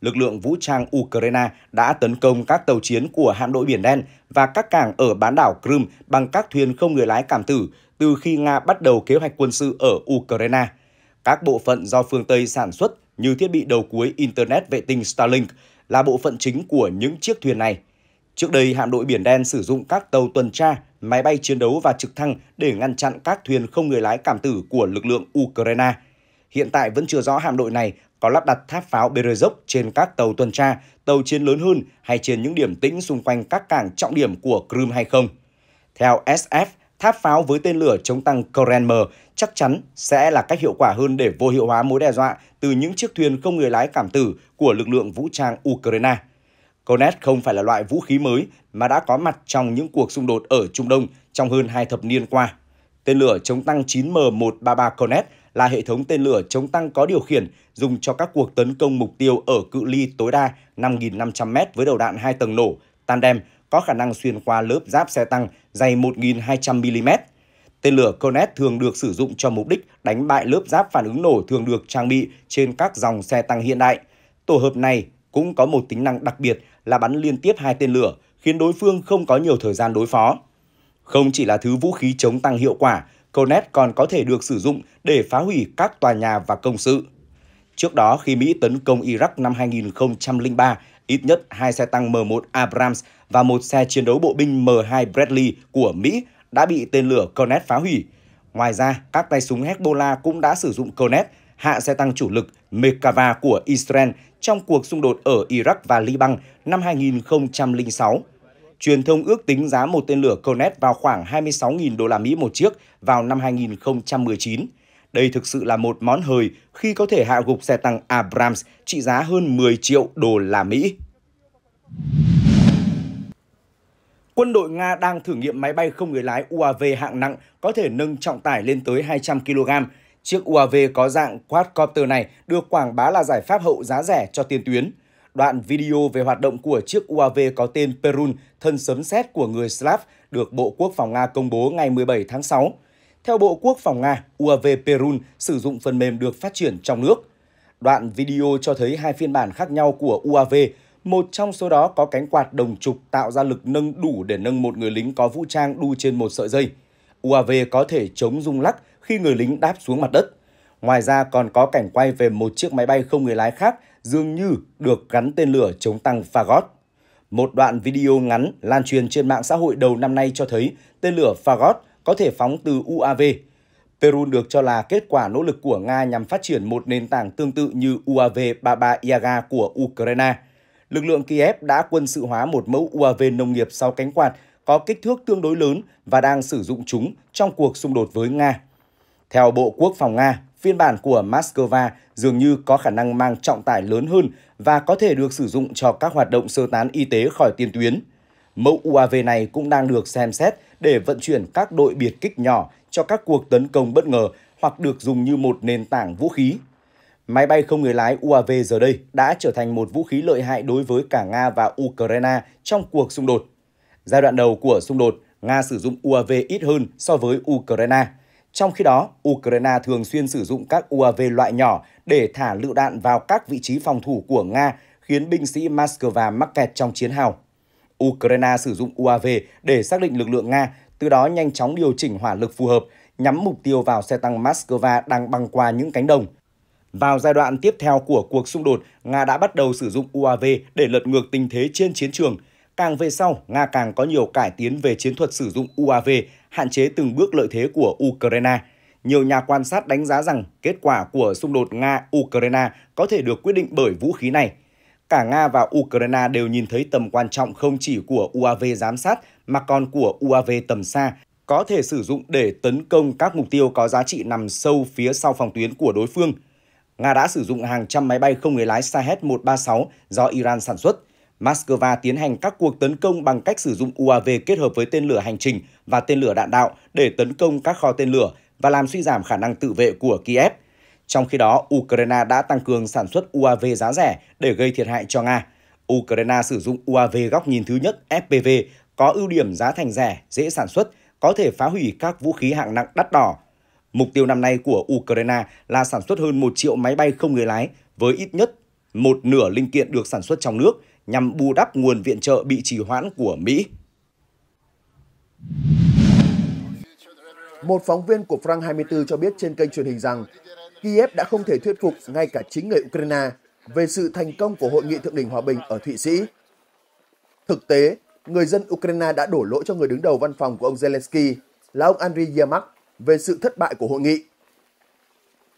Lực lượng vũ trang Ukraine đã tấn công các tàu chiến của hạm đội Biển Đen và các cảng ở bán đảo Crimea bằng các thuyền không người lái cảm tử từ khi Nga bắt đầu kế hoạch quân sự ở Ukraine. Các bộ phận do phương Tây sản xuất như thiết bị đầu cuối Internet vệ tinh Starlink là bộ phận chính của những chiếc thuyền này. Trước đây, hạm đội Biển Đen sử dụng các tàu tuần tra, máy bay chiến đấu và trực thăng để ngăn chặn các thuyền không người lái cảm tử của lực lượng Ukraine. Hiện tại vẫn chưa rõ hạm đội này có lắp đặt tháp pháo Berezov trên các tàu tuần tra, tàu chiến lớn hơn hay trên những điểm tĩnh xung quanh các cảng trọng điểm của Crimea hay không. Theo SF, tháp pháo với tên lửa chống tăng Koren M chắc chắn sẽ là cách hiệu quả hơn để vô hiệu hóa mối đe dọa từ những chiếc thuyền không người lái cảm tử của lực lượng vũ trang Ukraine. Cornet không phải là loại vũ khí mới mà đã có mặt trong những cuộc xung đột ở Trung Đông trong hơn hai thập niên qua. Tên lửa chống tăng 9M133 Cornet là hệ thống tên lửa chống tăng có điều khiển dùng cho các cuộc tấn công mục tiêu ở cự ly tối đa 5.500m với đầu đạn 2 tầng nổ, tandem có khả năng xuyên qua lớp giáp xe tăng dày 1.200mm. Tên lửa Cornet thường được sử dụng cho mục đích đánh bại lớp giáp phản ứng nổ thường được trang bị trên các dòng xe tăng hiện đại. Tổ hợp này cũng có một tính năng đặc biệt là bắn liên tiếp hai tên lửa, khiến đối phương không có nhiều thời gian đối phó. Không chỉ là thứ vũ khí chống tăng hiệu quả, Cornet còn có thể được sử dụng để phá hủy các tòa nhà và công sự. Trước đó, khi Mỹ tấn công Iraq năm 2003, ít nhất hai xe tăng M1 Abrams và một xe chiến đấu bộ binh M2 Bradley của Mỹ đã bị tên lửa Cornet phá hủy. Ngoài ra, các tay súng Hezbollah cũng đã sử dụng Cornet hạ xe tăng chủ lực Merkava của Israel trong cuộc xung đột ở Iraq và Liban năm 2006. Truyền thông ước tính giá một tên lửa Cornet vào khoảng 26.000 đô la Mỹ một chiếc vào năm 2019. Đây thực sự là một món hời khi có thể hạ gục xe tăng Abrams trị giá hơn 10 triệu đô la Mỹ quân đội Nga đang thử nghiệm máy bay không người lái UAV hạng nặng có thể nâng trọng tải lên tới 200 kg. Chiếc UAV có dạng quadcopter này được quảng bá là giải pháp hậu giá rẻ cho tiền tuyến. Đoạn video về hoạt động của chiếc UAV có tên Perun, thân sấm sét của người Slav, được Bộ Quốc phòng Nga công bố ngày 17 tháng 6. Theo Bộ Quốc phòng Nga, UAV Perun sử dụng phần mềm được phát triển trong nước. Đoạn video cho thấy hai phiên bản khác nhau của UAV, một trong số đó có cánh quạt đồng trục tạo ra lực nâng đủ để nâng một người lính có vũ trang đu trên một sợi dây. UAV có thể chống rung lắc khi người lính đáp xuống mặt đất. Ngoài ra còn có cảnh quay về một chiếc máy bay không người lái khác dường như được gắn tên lửa chống tăng Fagot. Một đoạn video ngắn lan truyền trên mạng xã hội đầu năm nay cho thấy tên lửa Fagot có thể phóng từ UAV. Peru được cho là kết quả nỗ lực của Nga nhằm phát triển một nền tảng tương tự như UAV-33 Yaga của Ukraine – lực lượng Kiev đã quân sự hóa một mẫu UAV nông nghiệp sau cánh quạt có kích thước tương đối lớn và đang sử dụng chúng trong cuộc xung đột với Nga. Theo Bộ Quốc phòng Nga, phiên bản của Moscow dường như có khả năng mang trọng tải lớn hơn và có thể được sử dụng cho các hoạt động sơ tán y tế khỏi tiền tuyến. Mẫu UAV này cũng đang được xem xét để vận chuyển các đội biệt kích nhỏ cho các cuộc tấn công bất ngờ hoặc được dùng như một nền tảng vũ khí Máy bay không người lái UAV giờ đây đã trở thành một vũ khí lợi hại đối với cả Nga và Ukraine trong cuộc xung đột. Giai đoạn đầu của xung đột, Nga sử dụng UAV ít hơn so với Ukraine. Trong khi đó, Ukraine thường xuyên sử dụng các UAV loại nhỏ để thả lựu đạn vào các vị trí phòng thủ của Nga, khiến binh sĩ Moscow mắc kẹt trong chiến hào. Ukraine sử dụng UAV để xác định lực lượng Nga, từ đó nhanh chóng điều chỉnh hỏa lực phù hợp, nhắm mục tiêu vào xe tăng Moscow đang băng qua những cánh đồng – vào giai đoạn tiếp theo của cuộc xung đột, Nga đã bắt đầu sử dụng UAV để lật ngược tình thế trên chiến trường. Càng về sau, Nga càng có nhiều cải tiến về chiến thuật sử dụng UAV, hạn chế từng bước lợi thế của Ukraine. Nhiều nhà quan sát đánh giá rằng kết quả của xung đột Nga-Ukraine có thể được quyết định bởi vũ khí này. Cả Nga và Ukraine đều nhìn thấy tầm quan trọng không chỉ của UAV giám sát mà còn của UAV tầm xa, có thể sử dụng để tấn công các mục tiêu có giá trị nằm sâu phía sau phòng tuyến của đối phương – Nga đã sử dụng hàng trăm máy bay không người lái Shahed-136 do Iran sản xuất. Moscow tiến hành các cuộc tấn công bằng cách sử dụng UAV kết hợp với tên lửa hành trình và tên lửa đạn đạo để tấn công các kho tên lửa và làm suy giảm khả năng tự vệ của Kiev. Trong khi đó, Ukraine đã tăng cường sản xuất UAV giá rẻ để gây thiệt hại cho Nga. Ukraine sử dụng UAV góc nhìn thứ nhất FPV có ưu điểm giá thành rẻ, dễ sản xuất, có thể phá hủy các vũ khí hạng nặng đắt đỏ Mục tiêu năm nay của Ukraine là sản xuất hơn 1 triệu máy bay không người lái với ít nhất một nửa linh kiện được sản xuất trong nước nhằm bù đắp nguồn viện trợ bị trì hoãn của Mỹ. Một phóng viên của Frank 24 cho biết trên kênh truyền hình rằng Kiev đã không thể thuyết phục ngay cả chính người Ukraine về sự thành công của hội nghị thượng đỉnh hòa bình ở Thụy Sĩ. Thực tế, người dân Ukraine đã đổ lỗi cho người đứng đầu văn phòng của ông Zelensky là ông Andriy Yermak về sự thất bại của hội nghị.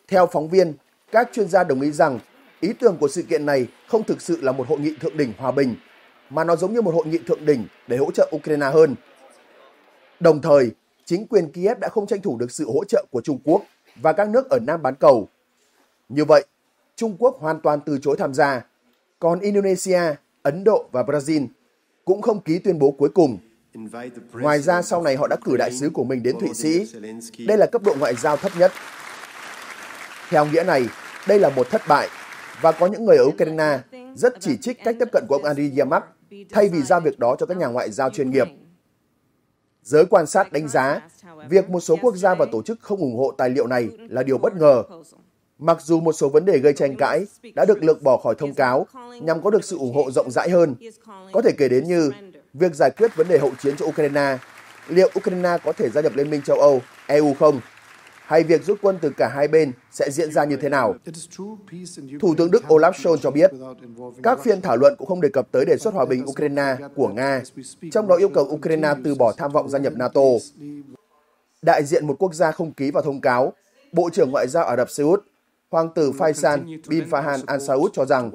Theo phóng viên, các chuyên gia đồng ý rằng ý tưởng của sự kiện này không thực sự là một hội nghị thượng đỉnh hòa bình, mà nó giống như một hội nghị thượng đỉnh để hỗ trợ Ukraine hơn. Đồng thời, chính quyền Kiev đã không tranh thủ được sự hỗ trợ của Trung Quốc và các nước ở Nam bán cầu. Như vậy, Trung Quốc hoàn toàn từ chối tham gia, còn Indonesia, Ấn Độ và Brazil cũng không ký tuyên bố cuối cùng Ngoài ra, sau này họ đã cử đại sứ của mình đến Thụy Sĩ. Đây là cấp độ ngoại giao thấp nhất. Theo nghĩa này, đây là một thất bại. Và có những người ở Ukraine rất chỉ trích cách tiếp cận của ông Andriy Yermak thay vì giao việc đó cho các nhà ngoại giao chuyên nghiệp. Giới quan sát đánh giá, việc một số quốc gia và tổ chức không ủng hộ tài liệu này là điều bất ngờ. Mặc dù một số vấn đề gây tranh cãi đã được lược bỏ khỏi thông cáo nhằm có được sự ủng hộ rộng rãi hơn, có thể kể đến như việc giải quyết vấn đề hậu chiến cho Ukraine, liệu Ukraine có thể gia nhập Liên minh châu Âu, EU không? Hay việc rút quân từ cả hai bên sẽ diễn ra như thế nào? Thủ tướng Đức Olaf Scholz cho biết, các phiên thảo luận cũng không đề cập tới đề xuất hòa bình Ukraine của Nga, trong đó yêu cầu Ukraine từ bỏ tham vọng gia nhập NATO. Đại diện một quốc gia không ký vào thông cáo, Bộ trưởng Ngoại giao Ả Rập Xê Út Hoàng tử Faisal bin Farhan Al Saud cho rằng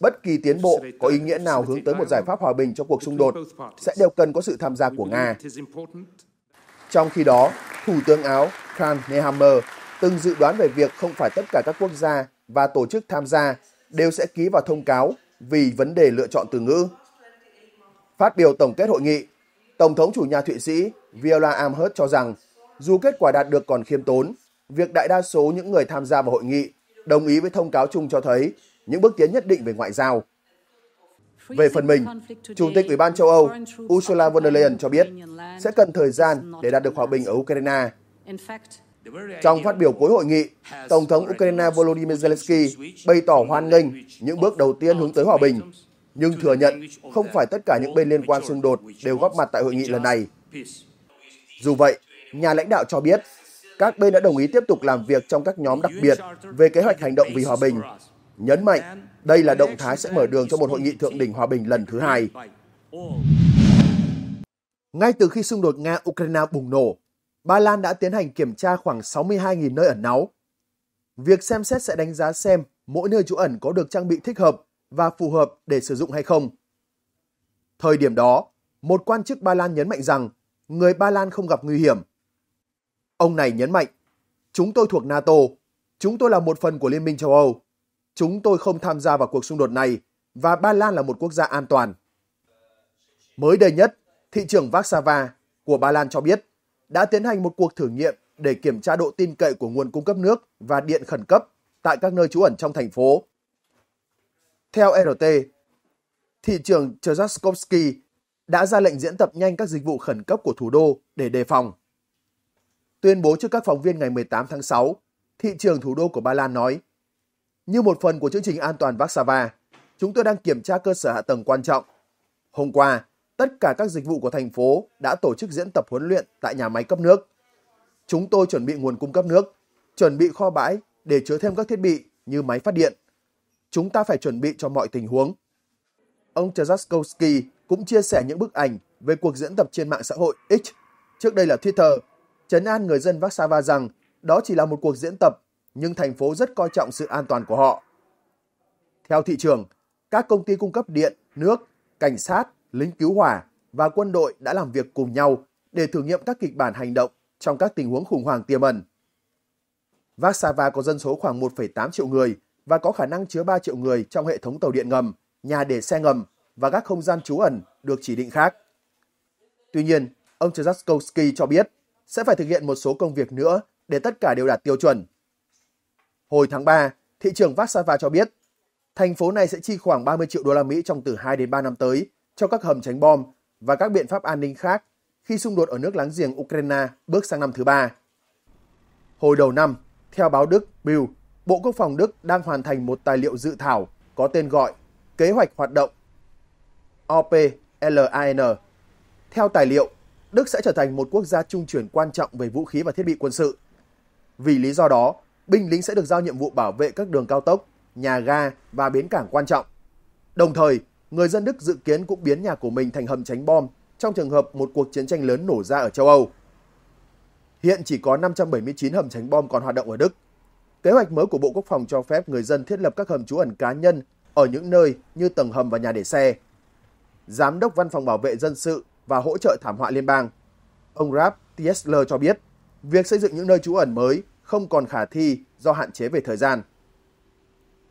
bất kỳ tiến bộ có ý nghĩa nào hướng tới một giải pháp hòa bình cho cuộc xung đột sẽ đều cần có sự tham gia của Nga. Trong khi đó, Thủ tướng Áo Khan Nehammer từng dự đoán về việc không phải tất cả các quốc gia và tổ chức tham gia đều sẽ ký vào thông cáo vì vấn đề lựa chọn từ ngữ. Phát biểu tổng kết hội nghị, Tổng thống chủ nhà Thụy Sĩ Viola Amherst cho rằng dù kết quả đạt được còn khiêm tốn, việc đại đa số những người tham gia vào hội nghị đồng ý với thông cáo chung cho thấy những bước tiến nhất định về ngoại giao. Về phần mình, Chủ tịch Ủy ban châu Âu Ursula von der Leyen cho biết sẽ cần thời gian để đạt được hòa bình ở Ukraine. Trong phát biểu cuối hội nghị, Tổng thống Ukraine Volodymyr Zelensky bày tỏ hoan nghênh những bước đầu tiên hướng tới hòa bình, nhưng thừa nhận không phải tất cả những bên liên quan xung đột đều góp mặt tại hội nghị lần này. Dù vậy, nhà lãnh đạo cho biết các bên đã đồng ý tiếp tục làm việc trong các nhóm đặc biệt về kế hoạch hành động vì hòa bình, nhấn mạnh đây là động thái sẽ mở đường cho một hội nghị thượng đỉnh hòa bình lần thứ hai. Ngay từ khi xung đột Nga-Ukraine bùng nổ, Ba Lan đã tiến hành kiểm tra khoảng 62.000 nơi ẩn náu. Việc xem xét sẽ đánh giá xem mỗi nơi trú ẩn có được trang bị thích hợp và phù hợp để sử dụng hay không. Thời điểm đó, một quan chức Ba Lan nhấn mạnh rằng người Ba Lan không gặp nguy hiểm Ông này nhấn mạnh, chúng tôi thuộc NATO, chúng tôi là một phần của Liên minh châu Âu. Chúng tôi không tham gia vào cuộc xung đột này và Ba Lan là một quốc gia an toàn. Mới đây nhất, thị trưởng Varsava của Ba Lan cho biết đã tiến hành một cuộc thử nghiệm để kiểm tra độ tin cậy của nguồn cung cấp nước và điện khẩn cấp tại các nơi trú ẩn trong thành phố. Theo RT, thị trưởng Trzaskovsky đã ra lệnh diễn tập nhanh các dịch vụ khẩn cấp của thủ đô để đề phòng. Tuyên bố trước các phóng viên ngày 18 tháng 6, thị trường thủ đô của Ba Lan nói, như một phần của chương trình an toàn Warsaw, chúng tôi đang kiểm tra cơ sở hạ tầng quan trọng. Hôm qua, tất cả các dịch vụ của thành phố đã tổ chức diễn tập huấn luyện tại nhà máy cấp nước. Chúng tôi chuẩn bị nguồn cung cấp nước, chuẩn bị kho bãi để chứa thêm các thiết bị như máy phát điện. Chúng ta phải chuẩn bị cho mọi tình huống. Ông Trzaskowski cũng chia sẻ những bức ảnh về cuộc diễn tập trên mạng xã hội X, trước đây là Twitter, trấn an người dân Warsaw rằng đó chỉ là một cuộc diễn tập, nhưng thành phố rất coi trọng sự an toàn của họ. Theo thị trường, các công ty cung cấp điện, nước, cảnh sát, lính cứu hỏa và quân đội đã làm việc cùng nhau để thử nghiệm các kịch bản hành động trong các tình huống khủng hoảng tiềm ẩn. Warsaw có dân số khoảng 1,8 triệu người và có khả năng chứa 3 triệu người trong hệ thống tàu điện ngầm, nhà để xe ngầm và các không gian trú ẩn được chỉ định khác. Tuy nhiên, ông Trzaskovsky cho biết sẽ phải thực hiện một số công việc nữa để tất cả đều đạt tiêu chuẩn. Hồi tháng 3, thị trưởng Warsaw cho biết, thành phố này sẽ chi khoảng 30 triệu đô la Mỹ trong từ 2 đến 3 năm tới cho các hầm tránh bom và các biện pháp an ninh khác khi xung đột ở nước láng giềng Ukraine bước sang năm thứ ba. Hồi đầu năm, theo báo Đức Bild, Bộ Quốc phòng Đức đang hoàn thành một tài liệu dự thảo có tên gọi Kế hoạch hoạt động OPLAN. Theo tài liệu, Đức sẽ trở thành một quốc gia trung chuyển quan trọng về vũ khí và thiết bị quân sự. Vì lý do đó, binh lính sẽ được giao nhiệm vụ bảo vệ các đường cao tốc, nhà ga và bến cảng quan trọng. Đồng thời, người dân Đức dự kiến cũng biến nhà của mình thành hầm tránh bom trong trường hợp một cuộc chiến tranh lớn nổ ra ở châu Âu. Hiện chỉ có 579 hầm tránh bom còn hoạt động ở Đức. Kế hoạch mới của Bộ Quốc phòng cho phép người dân thiết lập các hầm trú ẩn cá nhân ở những nơi như tầng hầm và nhà để xe. Giám đốc Văn phòng Bảo vệ Dân sự và hỗ trợ thảm họa liên bang. Ông Ralph Tiesler cho biết, việc xây dựng những nơi trú ẩn mới không còn khả thi do hạn chế về thời gian.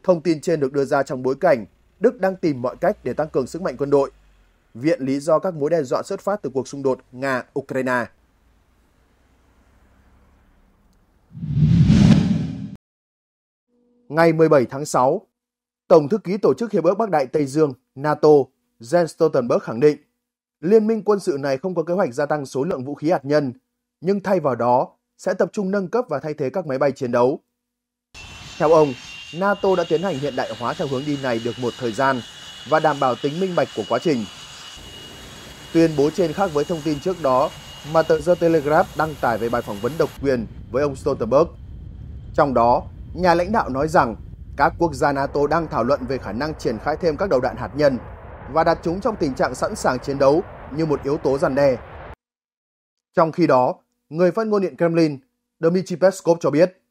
Thông tin trên được đưa ra trong bối cảnh Đức đang tìm mọi cách để tăng cường sức mạnh quân đội. Viện lý do các mối đe dọa xuất phát từ cuộc xung đột Nga-Ukraine. Ngày 17 tháng 6, Tổng thư ký Tổ chức Hiệp ước Bắc Đại Tây Dương NATO Jens Stoltenberg khẳng định Liên minh quân sự này không có kế hoạch gia tăng số lượng vũ khí hạt nhân, nhưng thay vào đó sẽ tập trung nâng cấp và thay thế các máy bay chiến đấu. Theo ông, NATO đã tiến hành hiện đại hóa theo hướng đi này được một thời gian và đảm bảo tính minh bạch của quá trình. Tuyên bố trên khác với thông tin trước đó mà tờ The Telegraph đăng tải về bài phỏng vấn độc quyền với ông Stoltenberg. Trong đó, nhà lãnh đạo nói rằng các quốc gia NATO đang thảo luận về khả năng triển khai thêm các đầu đạn hạt nhân và đặt chúng trong tình trạng sẵn sàng chiến đấu như một yếu tố răn đe. Trong khi đó, người phát ngôn điện Kremlin Dmitry Peskov cho biết,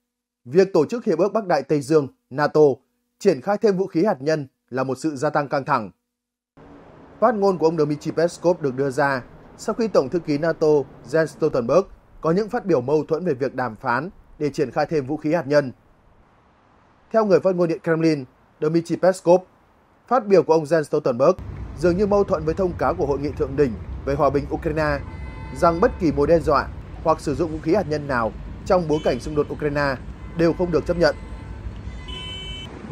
việc tổ chức Hiệp ước Bắc Đại Tây Dương NATO triển khai thêm vũ khí hạt nhân là một sự gia tăng căng thẳng. Phát ngôn của ông Dmitry Peskov được đưa ra sau khi Tổng thư ký NATO Jens Stoltenberg có những phát biểu mâu thuẫn về việc đàm phán để triển khai thêm vũ khí hạt nhân. Theo người phát ngôn điện Kremlin, Dmitry Peskov Phát biểu của ông Jens Stoltenberg dường như mâu thuẫn với thông cáo của hội nghị thượng đỉnh về hòa bình Ukraine rằng bất kỳ mối đe dọa hoặc sử dụng vũ khí hạt nhân nào trong bối cảnh xung đột Ukraine đều không được chấp nhận.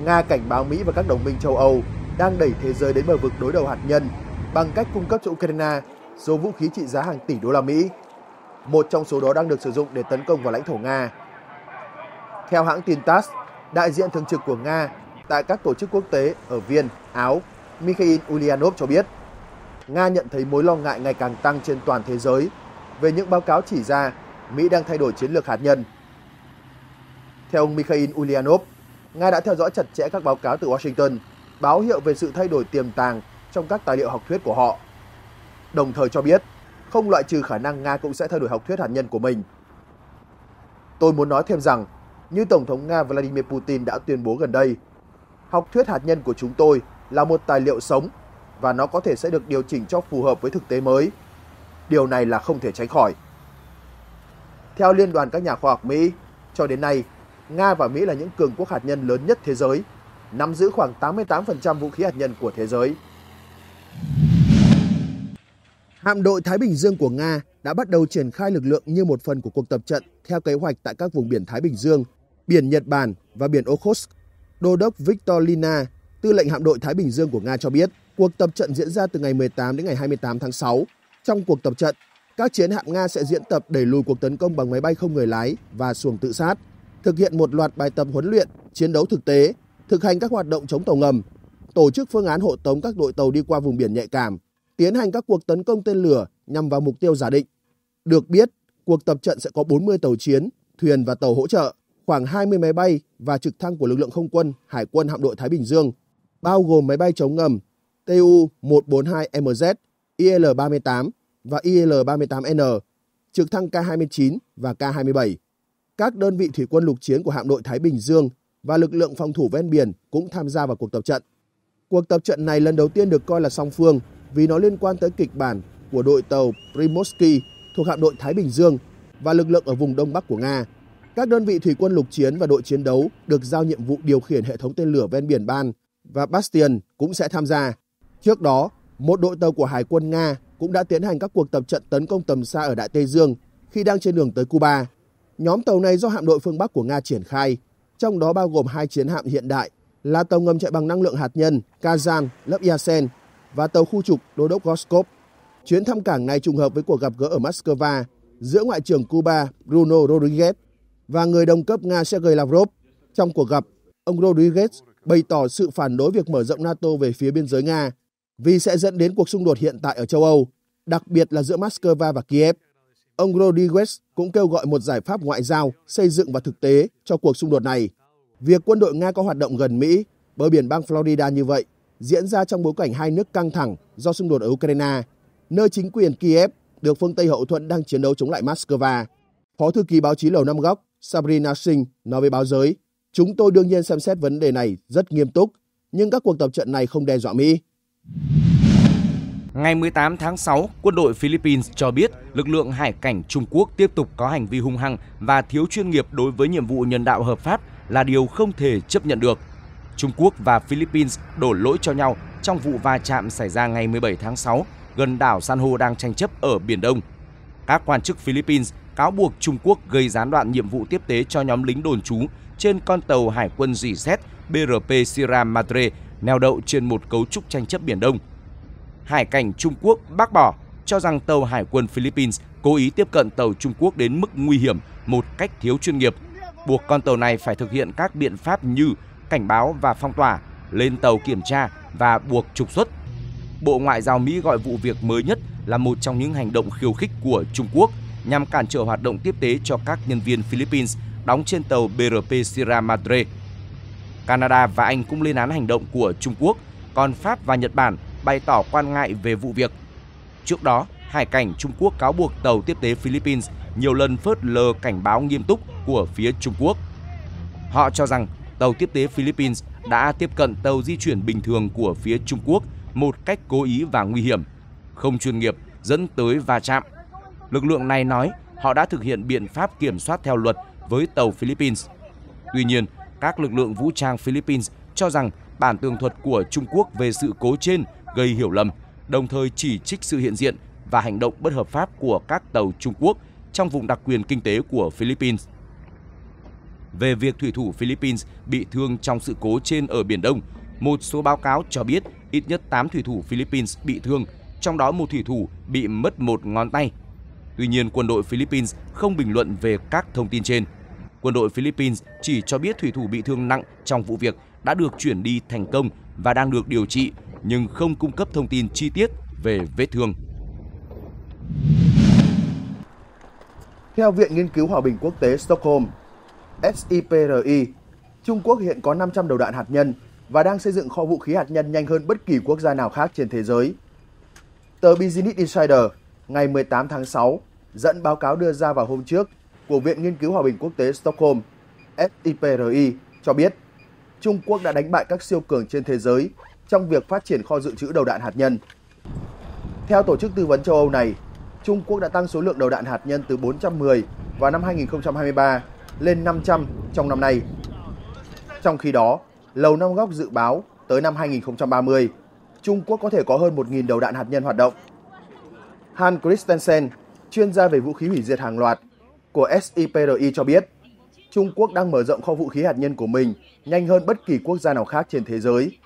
Nga cảnh báo Mỹ và các đồng minh châu Âu đang đẩy thế giới đến bờ vực đối đầu hạt nhân bằng cách cung cấp cho Ukraine số vũ khí trị giá hàng tỷ đô la Mỹ. Một trong số đó đang được sử dụng để tấn công vào lãnh thổ Nga. Theo hãng tin TASS, đại diện thường trực của Nga tại các tổ chức quốc tế ở Viên Áo Mikhail Ulyanov cho biết, Nga nhận thấy mối lo ngại ngày càng tăng trên toàn thế giới về những báo cáo chỉ ra Mỹ đang thay đổi chiến lược hạt nhân. Theo ông Mikhail Ulyanov, Nga đã theo dõi chặt chẽ các báo cáo từ Washington, báo hiệu về sự thay đổi tiềm tàng trong các tài liệu học thuyết của họ. Đồng thời cho biết, không loại trừ khả năng Nga cũng sẽ thay đổi học thuyết hạt nhân của mình. Tôi muốn nói thêm rằng, như Tổng thống Nga Vladimir Putin đã tuyên bố gần đây, học thuyết hạt nhân của chúng tôi là một tài liệu sống và nó có thể sẽ được điều chỉnh cho phù hợp với thực tế mới. Điều này là không thể tránh khỏi. Theo Liên đoàn các nhà khoa học Mỹ, cho đến nay, Nga và Mỹ là những cường quốc hạt nhân lớn nhất thế giới, nắm giữ khoảng 88% vũ khí hạt nhân của thế giới. Hạm đội Thái Bình Dương của Nga đã bắt đầu triển khai lực lượng như một phần của cuộc tập trận theo kế hoạch tại các vùng biển Thái Bình Dương, biển Nhật Bản và biển Okhotsk. Đô đốc Victor Lina, Tư lệnh hạm đội Thái Bình Dương của Nga cho biết, cuộc tập trận diễn ra từ ngày 18 đến ngày 28 tháng 6. Trong cuộc tập trận, các chiến hạm Nga sẽ diễn tập đẩy lùi cuộc tấn công bằng máy bay không người lái và xuồng tự sát, thực hiện một loạt bài tập huấn luyện, chiến đấu thực tế, thực hành các hoạt động chống tàu ngầm, tổ chức phương án hộ tống các đội tàu đi qua vùng biển nhạy cảm, tiến hành các cuộc tấn công tên lửa nhằm vào mục tiêu giả định. Được biết, cuộc tập trận sẽ có 40 tàu chiến, thuyền và tàu hỗ trợ, khoảng 20 máy bay và trực thăng của lực lượng không quân, hải quân hạm đội Thái Bình Dương – bao gồm máy bay chống ngầm Tu-142MZ, IL-38 và IL-38N, trực thăng K-29 và K-27. Các đơn vị thủy quân lục chiến của hạm đội Thái Bình Dương và lực lượng phòng thủ ven biển cũng tham gia vào cuộc tập trận. Cuộc tập trận này lần đầu tiên được coi là song phương vì nó liên quan tới kịch bản của đội tàu Primorsky thuộc hạm đội Thái Bình Dương và lực lượng ở vùng Đông Bắc của Nga. Các đơn vị thủy quân lục chiến và đội chiến đấu được giao nhiệm vụ điều khiển hệ thống tên lửa ven biển Ban và Bastion cũng sẽ tham gia. Trước đó, một đội tàu của Hải quân Nga cũng đã tiến hành các cuộc tập trận tấn công tầm xa ở Đại Tây Dương khi đang trên đường tới Cuba. Nhóm tàu này do hạm đội phương Bắc của Nga triển khai, trong đó bao gồm hai chiến hạm hiện đại là tàu ngầm chạy bằng năng lượng hạt nhân Kazan, lớp Yasen và tàu khu trục đô đốc Goskov. Chuyến thăm cảng này trùng hợp với cuộc gặp gỡ ở Moscow giữa Ngoại trưởng Cuba Bruno Rodriguez và người đồng cấp Nga Sergei Lavrov. Trong cuộc gặp, ông Rodriguez bày tỏ sự phản đối việc mở rộng NATO về phía biên giới Nga vì sẽ dẫn đến cuộc xung đột hiện tại ở châu Âu, đặc biệt là giữa Moscow và Kiev. Ông Rodriguez cũng kêu gọi một giải pháp ngoại giao xây dựng và thực tế cho cuộc xung đột này. Việc quân đội Nga có hoạt động gần Mỹ, bờ biển bang Florida như vậy diễn ra trong bối cảnh hai nước căng thẳng do xung đột ở Ukraine, nơi chính quyền Kiev được phương Tây hậu thuẫn đang chiến đấu chống lại Moscow. Phó thư ký báo chí Lầu Năm Góc Sabrina Singh nói với báo giới, Chúng tôi đương nhiên xem xét vấn đề này rất nghiêm túc, nhưng các cuộc tập trận này không đe dọa Mỹ. Ngày 18 tháng 6, quân đội Philippines cho biết lực lượng hải cảnh Trung Quốc tiếp tục có hành vi hung hăng và thiếu chuyên nghiệp đối với nhiệm vụ nhân đạo hợp pháp là điều không thể chấp nhận được. Trung Quốc và Philippines đổ lỗi cho nhau trong vụ va chạm xảy ra ngày 17 tháng 6 gần đảo San Hô đang tranh chấp ở Biển Đông. Các quan chức Philippines cáo buộc Trung Quốc gây gián đoạn nhiệm vụ tiếp tế cho nhóm lính đồn trú trên con tàu hải quân GZ BRP Sierra Madre neo đậu trên một cấu trúc tranh chấp Biển Đông. Hải cảnh Trung Quốc bác bỏ cho rằng tàu hải quân Philippines cố ý tiếp cận tàu Trung Quốc đến mức nguy hiểm một cách thiếu chuyên nghiệp, buộc con tàu này phải thực hiện các biện pháp như cảnh báo và phong tỏa, lên tàu kiểm tra và buộc trục xuất. Bộ Ngoại giao Mỹ gọi vụ việc mới nhất là một trong những hành động khiêu khích của Trung Quốc nhằm cản trở hoạt động tiếp tế cho các nhân viên Philippines đóng trên tàu BRP Sierra Madre. Canada và Anh cũng lên án hành động của Trung Quốc, còn Pháp và Nhật Bản bày tỏ quan ngại về vụ việc. Trước đó, Hải cảnh Trung Quốc cáo buộc tàu tiếp tế Philippines nhiều lần phớt lờ cảnh báo nghiêm túc của phía Trung Quốc. Họ cho rằng tàu tiếp tế Philippines đã tiếp cận tàu di chuyển bình thường của phía Trung Quốc một cách cố ý và nguy hiểm, không chuyên nghiệp dẫn tới va chạm. Lực lượng này nói họ đã thực hiện biện pháp kiểm soát theo luật với tàu Philippines. Tuy nhiên, các lực lượng vũ trang Philippines cho rằng bản tường thuật của Trung Quốc về sự cố trên gây hiểu lầm, đồng thời chỉ trích sự hiện diện và hành động bất hợp pháp của các tàu Trung Quốc trong vùng đặc quyền kinh tế của Philippines. Về việc thủy thủ Philippines bị thương trong sự cố trên ở Biển Đông, một số báo cáo cho biết ít nhất 8 thủy thủ Philippines bị thương, trong đó một thủy thủ bị mất một ngón tay Tuy nhiên, quân đội Philippines không bình luận về các thông tin trên. Quân đội Philippines chỉ cho biết thủy thủ bị thương nặng trong vụ việc đã được chuyển đi thành công và đang được điều trị, nhưng không cung cấp thông tin chi tiết về vết thương. Theo Viện Nghiên cứu Hòa bình Quốc tế Stockholm, SIPRI, Trung Quốc hiện có 500 đầu đạn hạt nhân và đang xây dựng kho vũ khí hạt nhân nhanh hơn bất kỳ quốc gia nào khác trên thế giới. Tờ Business Insider ngày 18 tháng 6 dẫn báo cáo đưa ra vào hôm trước của Viện Nghiên cứu Hòa bình Quốc tế Stockholm SIPRI cho biết Trung Quốc đã đánh bại các siêu cường trên thế giới trong việc phát triển kho dự trữ đầu đạn hạt nhân. Theo Tổ chức Tư vấn châu Âu này, Trung Quốc đã tăng số lượng đầu đạn hạt nhân từ 410 vào năm 2023 lên 500 trong năm nay. Trong khi đó, Lầu Năm Góc dự báo tới năm 2030, Trung Quốc có thể có hơn 1.000 đầu đạn hạt nhân hoạt động. Han Christensen, chuyên gia về vũ khí hủy diệt hàng loạt của SIPRI cho biết, Trung Quốc đang mở rộng kho vũ khí hạt nhân của mình nhanh hơn bất kỳ quốc gia nào khác trên thế giới.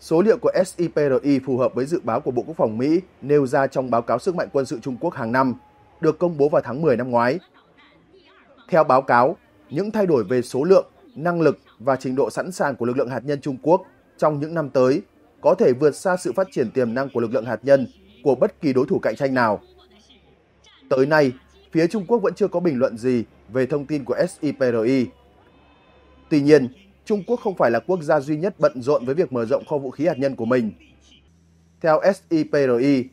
Số liệu của SIPRI phù hợp với dự báo của Bộ Quốc phòng Mỹ nêu ra trong báo cáo sức mạnh quân sự Trung Quốc hàng năm, được công bố vào tháng 10 năm ngoái. Theo báo cáo, những thay đổi về số lượng, năng lực và trình độ sẵn sàng của lực lượng hạt nhân Trung Quốc trong những năm tới có thể vượt xa sự phát triển tiềm năng của lực lượng hạt nhân của bất kỳ đối thủ cạnh tranh nào. Tới nay, phía Trung Quốc vẫn chưa có bình luận gì về thông tin của SIPRI. Tuy nhiên, Trung Quốc không phải là quốc gia duy nhất bận rộn với việc mở rộng kho vũ khí hạt nhân của mình. Theo SIPRI,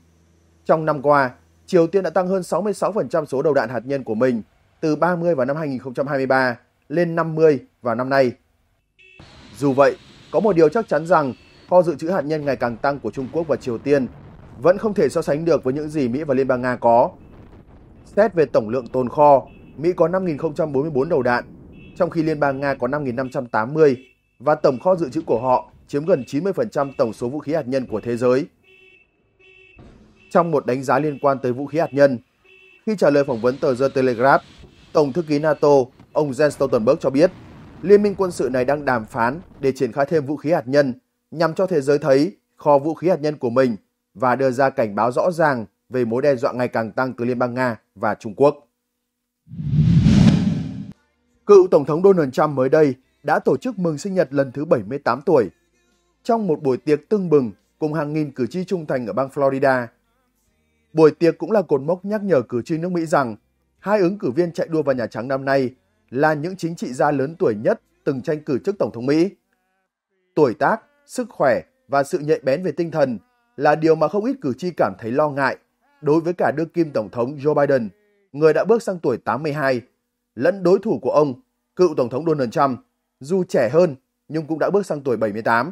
trong năm qua, Triều Tiên đã tăng hơn 66% số đầu đạn hạt nhân của mình từ 30 vào năm 2023 lên 50 vào năm nay. Dù vậy, có một điều chắc chắn rằng kho dự trữ hạt nhân ngày càng tăng của Trung Quốc và Triều Tiên vẫn không thể so sánh được với những gì Mỹ và Liên bang Nga có. Xét về tổng lượng tồn kho, Mỹ có 5.044 đầu đạn, trong khi Liên bang Nga có 5.580 và tổng kho dự trữ của họ chiếm gần 90% tổng số vũ khí hạt nhân của thế giới. Trong một đánh giá liên quan tới vũ khí hạt nhân, khi trả lời phỏng vấn tờ The Telegraph, Tổng thư ký NATO ông Jens Stoltenberg cho biết Liên minh quân sự này đang đàm phán để triển khai thêm vũ khí hạt nhân nhằm cho thế giới thấy kho vũ khí hạt nhân của mình và đưa ra cảnh báo rõ ràng về mối đe dọa ngày càng tăng từ Liên bang Nga và Trung Quốc. Cựu Tổng thống Donald Trump mới đây đã tổ chức mừng sinh nhật lần thứ 78 tuổi. Trong một buổi tiệc tưng bừng cùng hàng nghìn cử tri trung thành ở bang Florida, buổi tiệc cũng là cột mốc nhắc nhở cử tri nước Mỹ rằng hai ứng cử viên chạy đua vào Nhà Trắng năm nay là những chính trị gia lớn tuổi nhất từng tranh cử chức Tổng thống Mỹ. Tuổi tác, sức khỏe và sự nhạy bén về tinh thần – là điều mà không ít cử tri cảm thấy lo ngại đối với cả đương kim Tổng thống Joe Biden, người đã bước sang tuổi 82, lẫn đối thủ của ông, cựu Tổng thống Donald Trump, dù trẻ hơn nhưng cũng đã bước sang tuổi 78.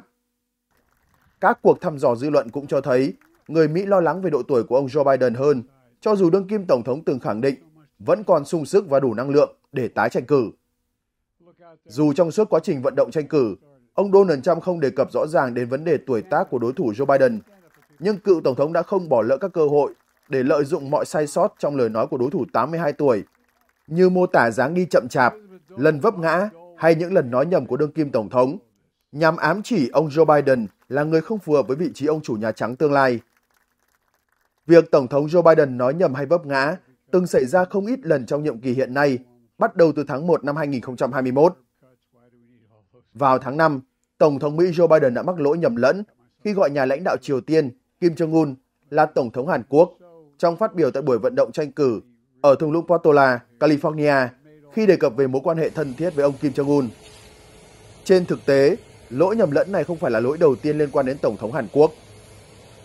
Các cuộc thăm dò dư luận cũng cho thấy người Mỹ lo lắng về độ tuổi của ông Joe Biden hơn, cho dù đương kim Tổng thống từng khẳng định vẫn còn sung sức và đủ năng lượng để tái tranh cử. Dù trong suốt quá trình vận động tranh cử, ông Donald Trump không đề cập rõ ràng đến vấn đề tuổi tác của đối thủ Joe Biden nhưng cựu Tổng thống đã không bỏ lỡ các cơ hội để lợi dụng mọi sai sót trong lời nói của đối thủ 82 tuổi, như mô tả dáng đi chậm chạp, lần vấp ngã hay những lần nói nhầm của đương kim Tổng thống, nhằm ám chỉ ông Joe Biden là người không phù hợp với vị trí ông chủ Nhà Trắng tương lai. Việc Tổng thống Joe Biden nói nhầm hay vấp ngã từng xảy ra không ít lần trong nhiệm kỳ hiện nay, bắt đầu từ tháng 1 năm 2021. Vào tháng 5, Tổng thống Mỹ Joe Biden đã mắc lỗi nhầm lẫn khi gọi nhà lãnh đạo Triều Tiên Kim Jong-un là Tổng thống Hàn Quốc trong phát biểu tại buổi vận động tranh cử ở thung lũng Portola, California khi đề cập về mối quan hệ thân thiết với ông Kim Jong-un. Trên thực tế, lỗi nhầm lẫn này không phải là lỗi đầu tiên liên quan đến Tổng thống Hàn Quốc.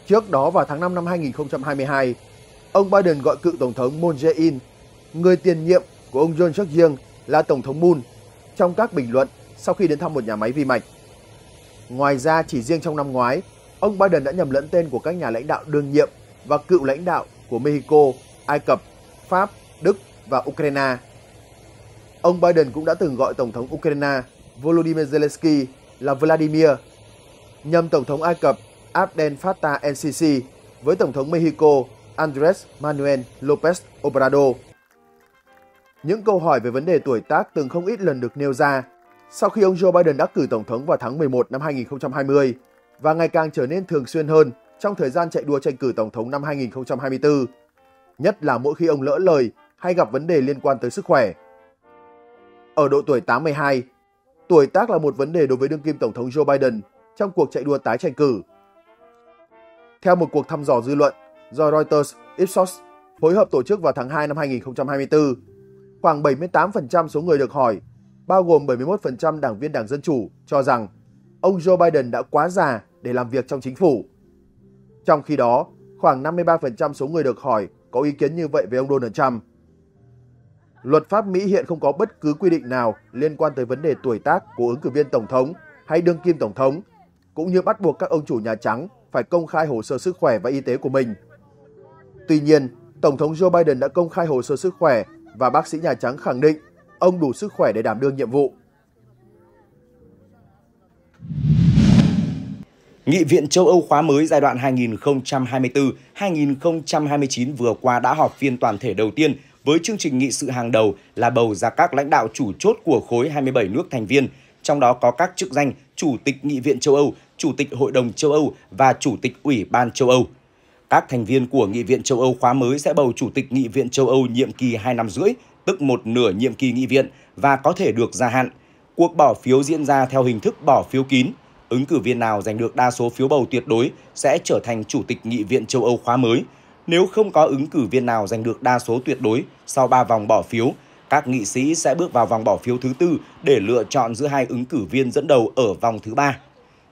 Trước đó vào tháng 5 năm 2022, ông Biden gọi cựu Tổng thống Moon Jae-in, người tiền nhiệm của ông John suk yeol là Tổng thống Moon, trong các bình luận sau khi đến thăm một nhà máy vi mạch. Ngoài ra, chỉ riêng trong năm ngoái, ông Biden đã nhầm lẫn tên của các nhà lãnh đạo đương nhiệm và cựu lãnh đạo của Mexico, Ai Cập, Pháp, Đức và Ukraine. Ông Biden cũng đã từng gọi Tổng thống Ukraine Volodymyr Zelensky là Vladimir, nhầm Tổng thống Ai Cập Abdel Fattah el-Sisi với Tổng thống Mexico Andrés Manuel López Obrador. Những câu hỏi về vấn đề tuổi tác từng không ít lần được nêu ra sau khi ông Joe Biden đắc cử Tổng thống vào tháng 11 năm 2020 và ngày càng trở nên thường xuyên hơn trong thời gian chạy đua tranh cử tổng thống năm 2024, nhất là mỗi khi ông lỡ lời hay gặp vấn đề liên quan tới sức khỏe. Ở độ tuổi 82, tuổi tác là một vấn đề đối với đương kim tổng thống Joe Biden trong cuộc chạy đua tái tranh cử. Theo một cuộc thăm dò dư luận do Reuters Ipsos phối hợp tổ chức vào tháng 2 năm 2024, khoảng 78% số người được hỏi, bao gồm 71% đảng viên Đảng Dân Chủ, cho rằng ông Joe Biden đã quá già để làm việc trong chính phủ. Trong khi đó, khoảng 53% số người được hỏi có ý kiến như vậy về ông Donald Trump. Luật pháp Mỹ hiện không có bất cứ quy định nào liên quan tới vấn đề tuổi tác của ứng cử viên tổng thống hay đương kim tổng thống, cũng như bắt buộc các ông chủ Nhà Trắng phải công khai hồ sơ sức khỏe và y tế của mình. Tuy nhiên, Tổng thống Joe Biden đã công khai hồ sơ sức khỏe và bác sĩ Nhà Trắng khẳng định ông đủ sức khỏe để đảm đương nhiệm vụ. Nghị viện châu Âu khóa mới giai đoạn 2024-2029 vừa qua đã họp phiên toàn thể đầu tiên với chương trình nghị sự hàng đầu là bầu ra các lãnh đạo chủ chốt của khối 27 nước thành viên, trong đó có các chức danh Chủ tịch Nghị viện châu Âu, Chủ tịch Hội đồng châu Âu và Chủ tịch Ủy ban châu Âu. Các thành viên của Nghị viện châu Âu khóa mới sẽ bầu Chủ tịch Nghị viện châu Âu nhiệm kỳ 2 năm rưỡi, tức một nửa nhiệm kỳ nghị viện và có thể được gia hạn – Cuộc bỏ phiếu diễn ra theo hình thức bỏ phiếu kín. Ứng cử viên nào giành được đa số phiếu bầu tuyệt đối sẽ trở thành Chủ tịch Nghị viện châu Âu khóa mới. Nếu không có ứng cử viên nào giành được đa số tuyệt đối sau 3 vòng bỏ phiếu, các nghị sĩ sẽ bước vào vòng bỏ phiếu thứ tư để lựa chọn giữa hai ứng cử viên dẫn đầu ở vòng thứ ba.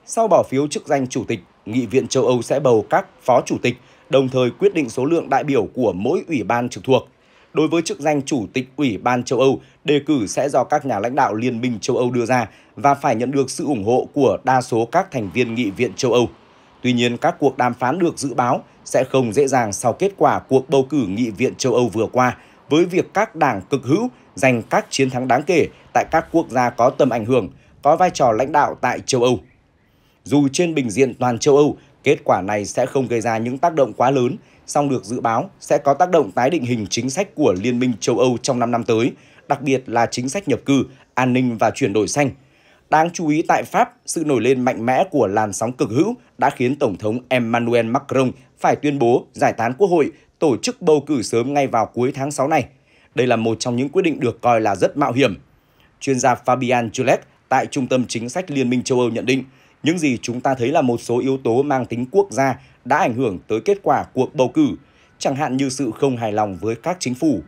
Sau bỏ phiếu chức danh chủ tịch, Nghị viện châu Âu sẽ bầu các phó chủ tịch, đồng thời quyết định số lượng đại biểu của mỗi ủy ban trực thuộc đối với chức danh Chủ tịch Ủy ban châu Âu, đề cử sẽ do các nhà lãnh đạo Liên minh châu Âu đưa ra và phải nhận được sự ủng hộ của đa số các thành viên nghị viện châu Âu. Tuy nhiên, các cuộc đàm phán được dự báo sẽ không dễ dàng sau kết quả cuộc bầu cử nghị viện châu Âu vừa qua, với việc các đảng cực hữu giành các chiến thắng đáng kể tại các quốc gia có tầm ảnh hưởng, có vai trò lãnh đạo tại châu Âu. Dù trên bình diện toàn châu Âu, kết quả này sẽ không gây ra những tác động quá lớn song được dự báo sẽ có tác động tái định hình chính sách của Liên minh châu Âu trong 5 năm tới, đặc biệt là chính sách nhập cư, an ninh và chuyển đổi xanh. Đáng chú ý tại Pháp, sự nổi lên mạnh mẽ của làn sóng cực hữu đã khiến Tổng thống Emmanuel Macron phải tuyên bố giải tán quốc hội, tổ chức bầu cử sớm ngay vào cuối tháng 6 này. Đây là một trong những quyết định được coi là rất mạo hiểm. Chuyên gia Fabian Julet tại Trung tâm Chính sách Liên minh châu Âu nhận định, những gì chúng ta thấy là một số yếu tố mang tính quốc gia đã ảnh hưởng tới kết quả cuộc bầu cử, chẳng hạn như sự không hài lòng với các chính phủ.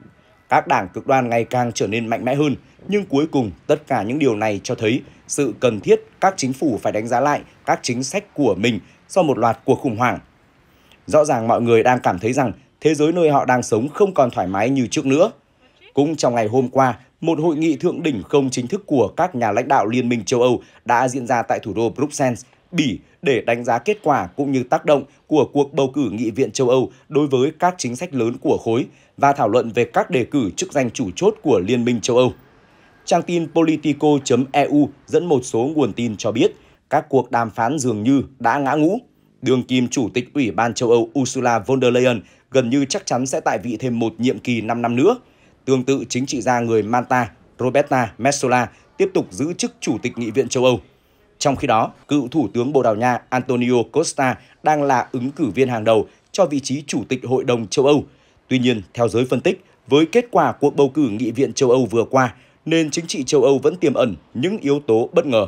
Các đảng cực đoan ngày càng trở nên mạnh mẽ hơn, nhưng cuối cùng tất cả những điều này cho thấy sự cần thiết các chính phủ phải đánh giá lại các chính sách của mình sau một loạt cuộc khủng hoảng. Rõ ràng mọi người đang cảm thấy rằng thế giới nơi họ đang sống không còn thoải mái như trước nữa. Cũng trong ngày hôm qua, một hội nghị thượng đỉnh không chính thức của các nhà lãnh đạo Liên minh châu Âu đã diễn ra tại thủ đô Bruxelles Bỉ để đánh giá kết quả cũng như tác động của cuộc bầu cử nghị viện châu Âu đối với các chính sách lớn của khối và thảo luận về các đề cử chức danh chủ chốt của Liên minh châu Âu. Trang tin politico.eu dẫn một số nguồn tin cho biết các cuộc đàm phán dường như đã ngã ngũ. Đường kim Chủ tịch Ủy ban châu Âu Ursula von der Leyen gần như chắc chắn sẽ tại vị thêm một nhiệm kỳ 5 năm nữa. Tương tự chính trị gia người Manta Roberta Metsola tiếp tục giữ chức Chủ tịch Nghị viện châu Âu. Trong khi đó, cựu Thủ tướng Bồ Đào Nha Antonio Costa đang là ứng cử viên hàng đầu cho vị trí Chủ tịch Hội đồng châu Âu. Tuy nhiên, theo giới phân tích, với kết quả cuộc bầu cử nghị viện châu Âu vừa qua, nên chính trị châu Âu vẫn tiềm ẩn những yếu tố bất ngờ.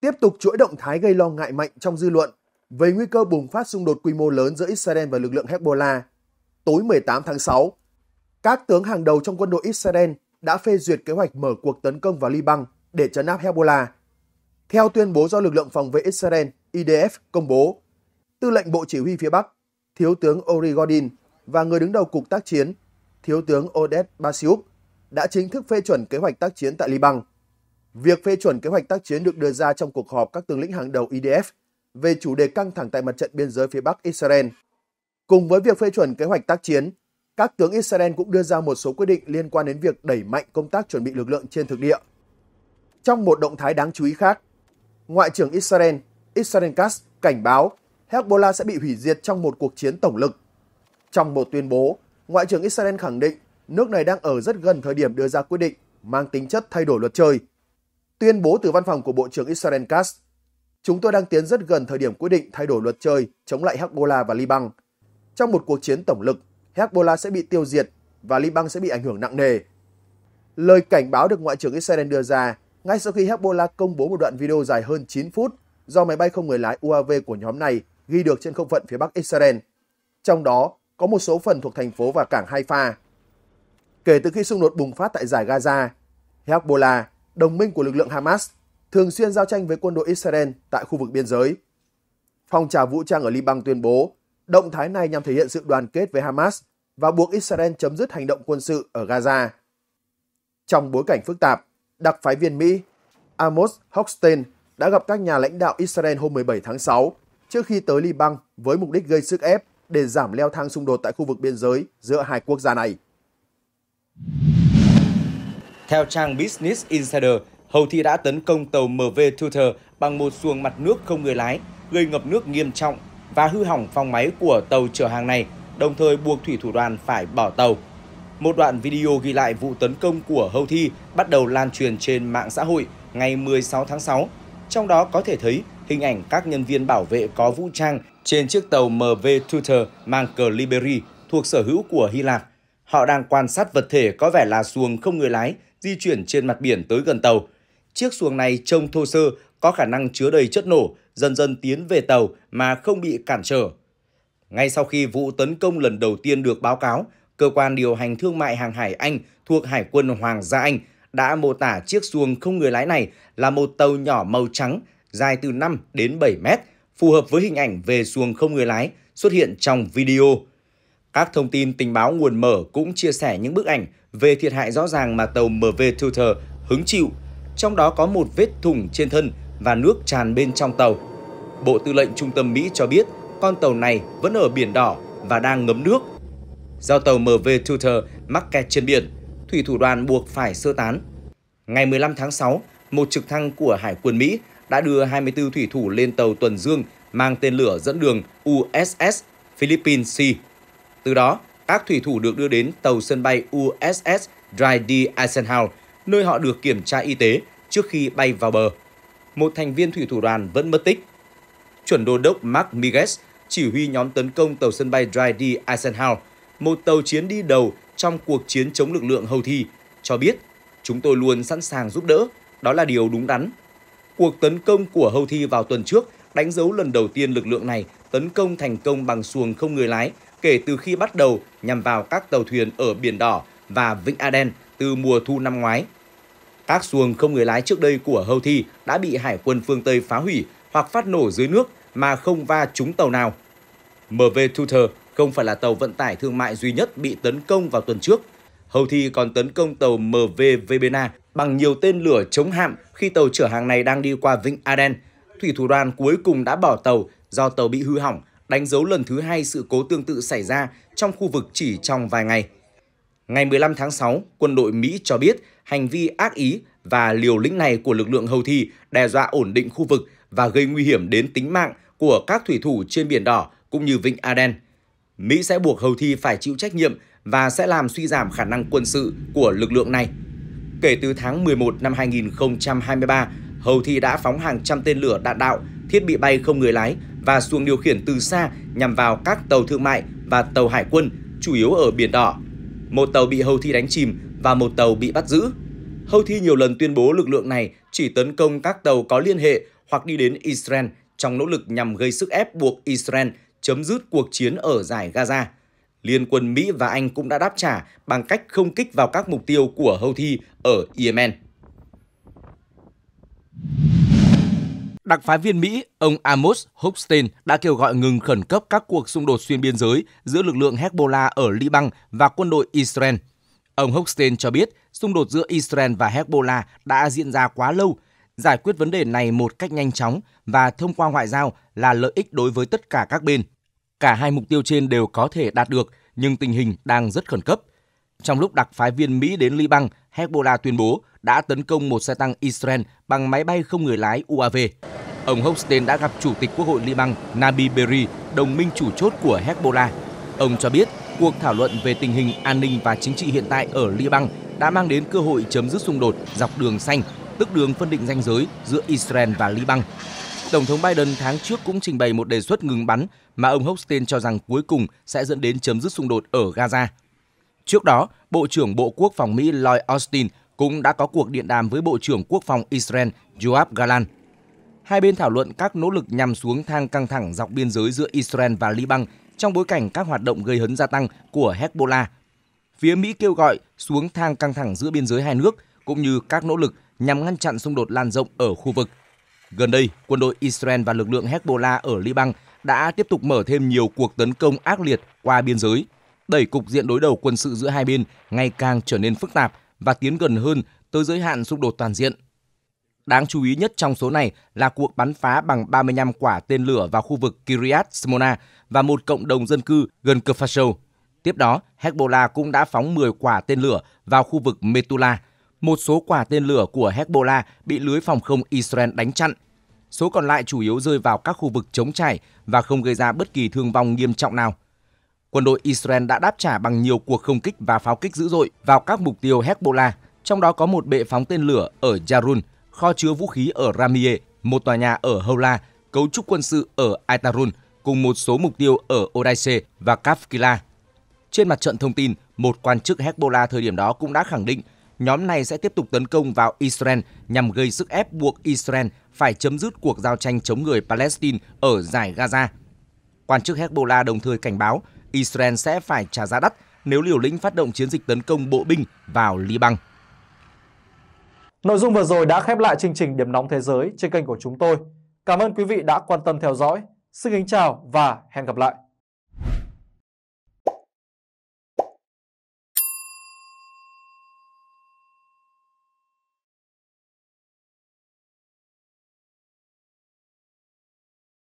Tiếp tục chuỗi động thái gây lo ngại mạnh trong dư luận về nguy cơ bùng phát xung đột quy mô lớn giữa Israel và lực lượng Hezbollah. Tối 18 tháng 6, các tướng hàng đầu trong quân đội Israel đã phê duyệt kế hoạch mở cuộc tấn công vào Liban để chấn áp Hezbollah. Theo tuyên bố do lực lượng phòng vệ Israel IDF công bố, tư lệnh Bộ Chỉ huy phía Bắc, Thiếu tướng Ori Gordin và người đứng đầu Cục tác chiến, Thiếu tướng Oded Basiuk, đã chính thức phê chuẩn kế hoạch tác chiến tại Liban. Việc phê chuẩn kế hoạch tác chiến được đưa ra trong cuộc họp các tướng lĩnh hàng đầu IDF về chủ đề căng thẳng tại mặt trận biên giới phía Bắc Israel. Cùng với việc phê chuẩn kế hoạch tác chiến, các tướng Israel cũng đưa ra một số quyết định liên quan đến việc đẩy mạnh công tác chuẩn bị lực lượng trên thực địa. Trong một động thái đáng chú ý khác, Ngoại trưởng Israel Israel Katz cảnh báo Hezbollah sẽ bị hủy diệt trong một cuộc chiến tổng lực. Trong một tuyên bố, Ngoại trưởng Israel khẳng định nước này đang ở rất gần thời điểm đưa ra quyết định mang tính chất thay đổi luật chơi. Tuyên bố từ văn phòng của Bộ trưởng Israel Katz, chúng tôi đang tiến rất gần thời điểm quyết định thay đổi luật chơi chống lại Hezbollah và Liban trong một cuộc chiến tổng lực Hezbollah sẽ bị tiêu diệt và Liban sẽ bị ảnh hưởng nặng nề. Lời cảnh báo được Ngoại trưởng Israel đưa ra ngay sau khi Hezbollah công bố một đoạn video dài hơn 9 phút do máy bay không người lái UAV của nhóm này ghi được trên không phận phía bắc Israel. Trong đó có một số phần thuộc thành phố và cảng Haifa. Kể từ khi xung đột bùng phát tại giải Gaza, Hezbollah, đồng minh của lực lượng Hamas, thường xuyên giao tranh với quân đội Israel tại khu vực biên giới. Phong trào vũ trang ở Liban tuyên bố Động thái này nhằm thể hiện sự đoàn kết với Hamas và buộc Israel chấm dứt hành động quân sự ở Gaza. Trong bối cảnh phức tạp, đặc phái viên Mỹ Amos Hochstein đã gặp các nhà lãnh đạo Israel hôm 17 tháng 6 trước khi tới Liban với mục đích gây sức ép để giảm leo thang xung đột tại khu vực biên giới giữa hai quốc gia này. Theo trang Business Insider, Houthi thị đã tấn công tàu MV Tutor bằng một xuồng mặt nước không người lái, gây ngập nước nghiêm trọng và hư hỏng phòng máy của tàu chở hàng này, đồng thời buộc thủy thủ đoàn phải bỏ tàu. Một đoạn video ghi lại vụ tấn công của Thi bắt đầu lan truyền trên mạng xã hội ngày 16 tháng 6. Trong đó có thể thấy hình ảnh các nhân viên bảo vệ có vũ trang trên chiếc tàu MV Tutor mang cờ Liberia thuộc sở hữu của Hy Lạp. Họ đang quan sát vật thể có vẻ là xuồng không người lái di chuyển trên mặt biển tới gần tàu. Chiếc xuồng này trông thô sơ, có khả năng chứa đầy chất nổ dần dần tiến về tàu mà không bị cản trở. Ngay sau khi vụ tấn công lần đầu tiên được báo cáo, cơ quan điều hành thương mại hàng hải Anh thuộc Hải quân Hoàng gia Anh đã mô tả chiếc xuồng không người lái này là một tàu nhỏ màu trắng, dài từ 5 đến 7 mét, phù hợp với hình ảnh về xuồng không người lái xuất hiện trong video. Các thông tin tình báo nguồn mở cũng chia sẻ những bức ảnh về thiệt hại rõ ràng mà tàu MV Tutor hứng chịu, trong đó có một vết thủng trên thân và nước tràn bên trong tàu. Bộ Tư lệnh Trung tâm Mỹ cho biết con tàu này vẫn ở Biển Đỏ và đang ngấm nước. Do tàu MV Tutor mắc kẹt trên biển, thủy thủ đoàn buộc phải sơ tán. Ngày 15 tháng 6, một trực thăng của Hải quân Mỹ đã đưa 24 thủy thủ lên tàu tuần dương mang tên lửa dẫn đường USS Philippines Sea. Từ đó, các thủy thủ được đưa đến tàu sân bay USS Dry D. Eisenhower, nơi họ được kiểm tra y tế trước khi bay vào bờ một thành viên thủy thủ đoàn vẫn mất tích. Chuẩn đô đốc Mark Miguez chỉ huy nhóm tấn công tàu sân bay Dry D. Eisenhower, một tàu chiến đi đầu trong cuộc chiến chống lực lượng Houthi, cho biết chúng tôi luôn sẵn sàng giúp đỡ, đó là điều đúng đắn. Cuộc tấn công của Houthi vào tuần trước đánh dấu lần đầu tiên lực lượng này tấn công thành công bằng xuồng không người lái kể từ khi bắt đầu nhằm vào các tàu thuyền ở Biển Đỏ và Vịnh Aden từ mùa thu năm ngoái. Các xuồng không người lái trước đây của Houthi đã bị hải quân phương Tây phá hủy hoặc phát nổ dưới nước mà không va trúng tàu nào. MV Tutor không phải là tàu vận tải thương mại duy nhất bị tấn công vào tuần trước. Houthi còn tấn công tàu MV Vebena bằng nhiều tên lửa chống hạm khi tàu chở hàng này đang đi qua Vịnh Aden. Thủy thủ đoàn cuối cùng đã bỏ tàu do tàu bị hư hỏng, đánh dấu lần thứ hai sự cố tương tự xảy ra trong khu vực chỉ trong vài ngày. Ngày 15 tháng 6, quân đội Mỹ cho biết hành vi ác ý và liều lĩnh này của lực lượng Houthi đe dọa ổn định khu vực và gây nguy hiểm đến tính mạng của các thủy thủ trên Biển Đỏ cũng như Vịnh Aden. Mỹ sẽ buộc Houthi phải chịu trách nhiệm và sẽ làm suy giảm khả năng quân sự của lực lượng này. Kể từ tháng 11 năm 2023, Houthi đã phóng hàng trăm tên lửa đạn đạo, thiết bị bay không người lái và xuồng điều khiển từ xa nhằm vào các tàu thương mại và tàu hải quân, chủ yếu ở Biển Đỏ một tàu bị Houthi đánh chìm và một tàu bị bắt giữ. Houthi nhiều lần tuyên bố lực lượng này chỉ tấn công các tàu có liên hệ hoặc đi đến Israel trong nỗ lực nhằm gây sức ép buộc Israel chấm dứt cuộc chiến ở giải Gaza. Liên quân Mỹ và Anh cũng đã đáp trả bằng cách không kích vào các mục tiêu của Houthi ở Yemen. Đặc phái viên Mỹ, ông Amos Hochstein đã kêu gọi ngừng khẩn cấp các cuộc xung đột xuyên biên giới giữa lực lượng Hezbollah ở Liban và quân đội Israel. Ông Hochstein cho biết xung đột giữa Israel và Hezbollah đã diễn ra quá lâu. Giải quyết vấn đề này một cách nhanh chóng và thông qua ngoại giao là lợi ích đối với tất cả các bên. Cả hai mục tiêu trên đều có thể đạt được, nhưng tình hình đang rất khẩn cấp. Trong lúc đặc phái viên Mỹ đến Liban, Hezbollah tuyên bố đã tấn công một xe tăng Israel bằng máy bay không người lái UAV. Ông Hochstein đã gặp Chủ tịch Quốc hội Liban Nabi Berri, đồng minh chủ chốt của Hezbollah. Ông cho biết cuộc thảo luận về tình hình an ninh và chính trị hiện tại ở Liban đã mang đến cơ hội chấm dứt xung đột dọc đường xanh, tức đường phân định ranh giới giữa Israel và Liban. Tổng thống Biden tháng trước cũng trình bày một đề xuất ngừng bắn mà ông Hochstein cho rằng cuối cùng sẽ dẫn đến chấm dứt xung đột ở Gaza. Trước đó, Bộ trưởng Bộ Quốc phòng Mỹ Lloyd Austin cũng đã có cuộc điện đàm với Bộ trưởng Quốc phòng Israel Yoav Galan. Hai bên thảo luận các nỗ lực nhằm xuống thang căng thẳng dọc biên giới giữa Israel và Liban trong bối cảnh các hoạt động gây hấn gia tăng của Hezbollah. Phía Mỹ kêu gọi xuống thang căng thẳng giữa biên giới hai nước cũng như các nỗ lực nhằm ngăn chặn xung đột lan rộng ở khu vực. Gần đây, quân đội Israel và lực lượng Hezbollah ở Liban đã tiếp tục mở thêm nhiều cuộc tấn công ác liệt qua biên giới, đẩy cục diện đối đầu quân sự giữa hai bên ngày càng trở nên phức tạp và tiến gần hơn tới giới hạn xung đột toàn diện. Đáng chú ý nhất trong số này là cuộc bắn phá bằng 35 quả tên lửa vào khu vực Kiryat Smona và một cộng đồng dân cư gần Kfasho. Tiếp đó, Hezbollah cũng đã phóng 10 quả tên lửa vào khu vực Metula. Một số quả tên lửa của Hezbollah bị lưới phòng không Israel đánh chặn. Số còn lại chủ yếu rơi vào các khu vực chống trải và không gây ra bất kỳ thương vong nghiêm trọng nào quân đội Israel đã đáp trả bằng nhiều cuộc không kích và pháo kích dữ dội vào các mục tiêu Hezbollah, trong đó có một bệ phóng tên lửa ở Jarun, kho chứa vũ khí ở Ramie, một tòa nhà ở Hola, cấu trúc quân sự ở Aitarun cùng một số mục tiêu ở Odaise và Kafkila. Trên mặt trận thông tin, một quan chức Hezbollah thời điểm đó cũng đã khẳng định nhóm này sẽ tiếp tục tấn công vào Israel nhằm gây sức ép buộc Israel phải chấm dứt cuộc giao tranh chống người Palestine ở giải Gaza. Quan chức Hezbollah đồng thời cảnh báo Israel sẽ phải trả giá đắt nếu liều lĩnh phát động chiến dịch tấn công bộ binh vào Liban. Nội dung vừa rồi đã khép lại chương trình Điểm nóng thế giới trên kênh của chúng tôi. Cảm ơn quý vị đã quan tâm theo dõi. Xin kính chào và hẹn gặp lại.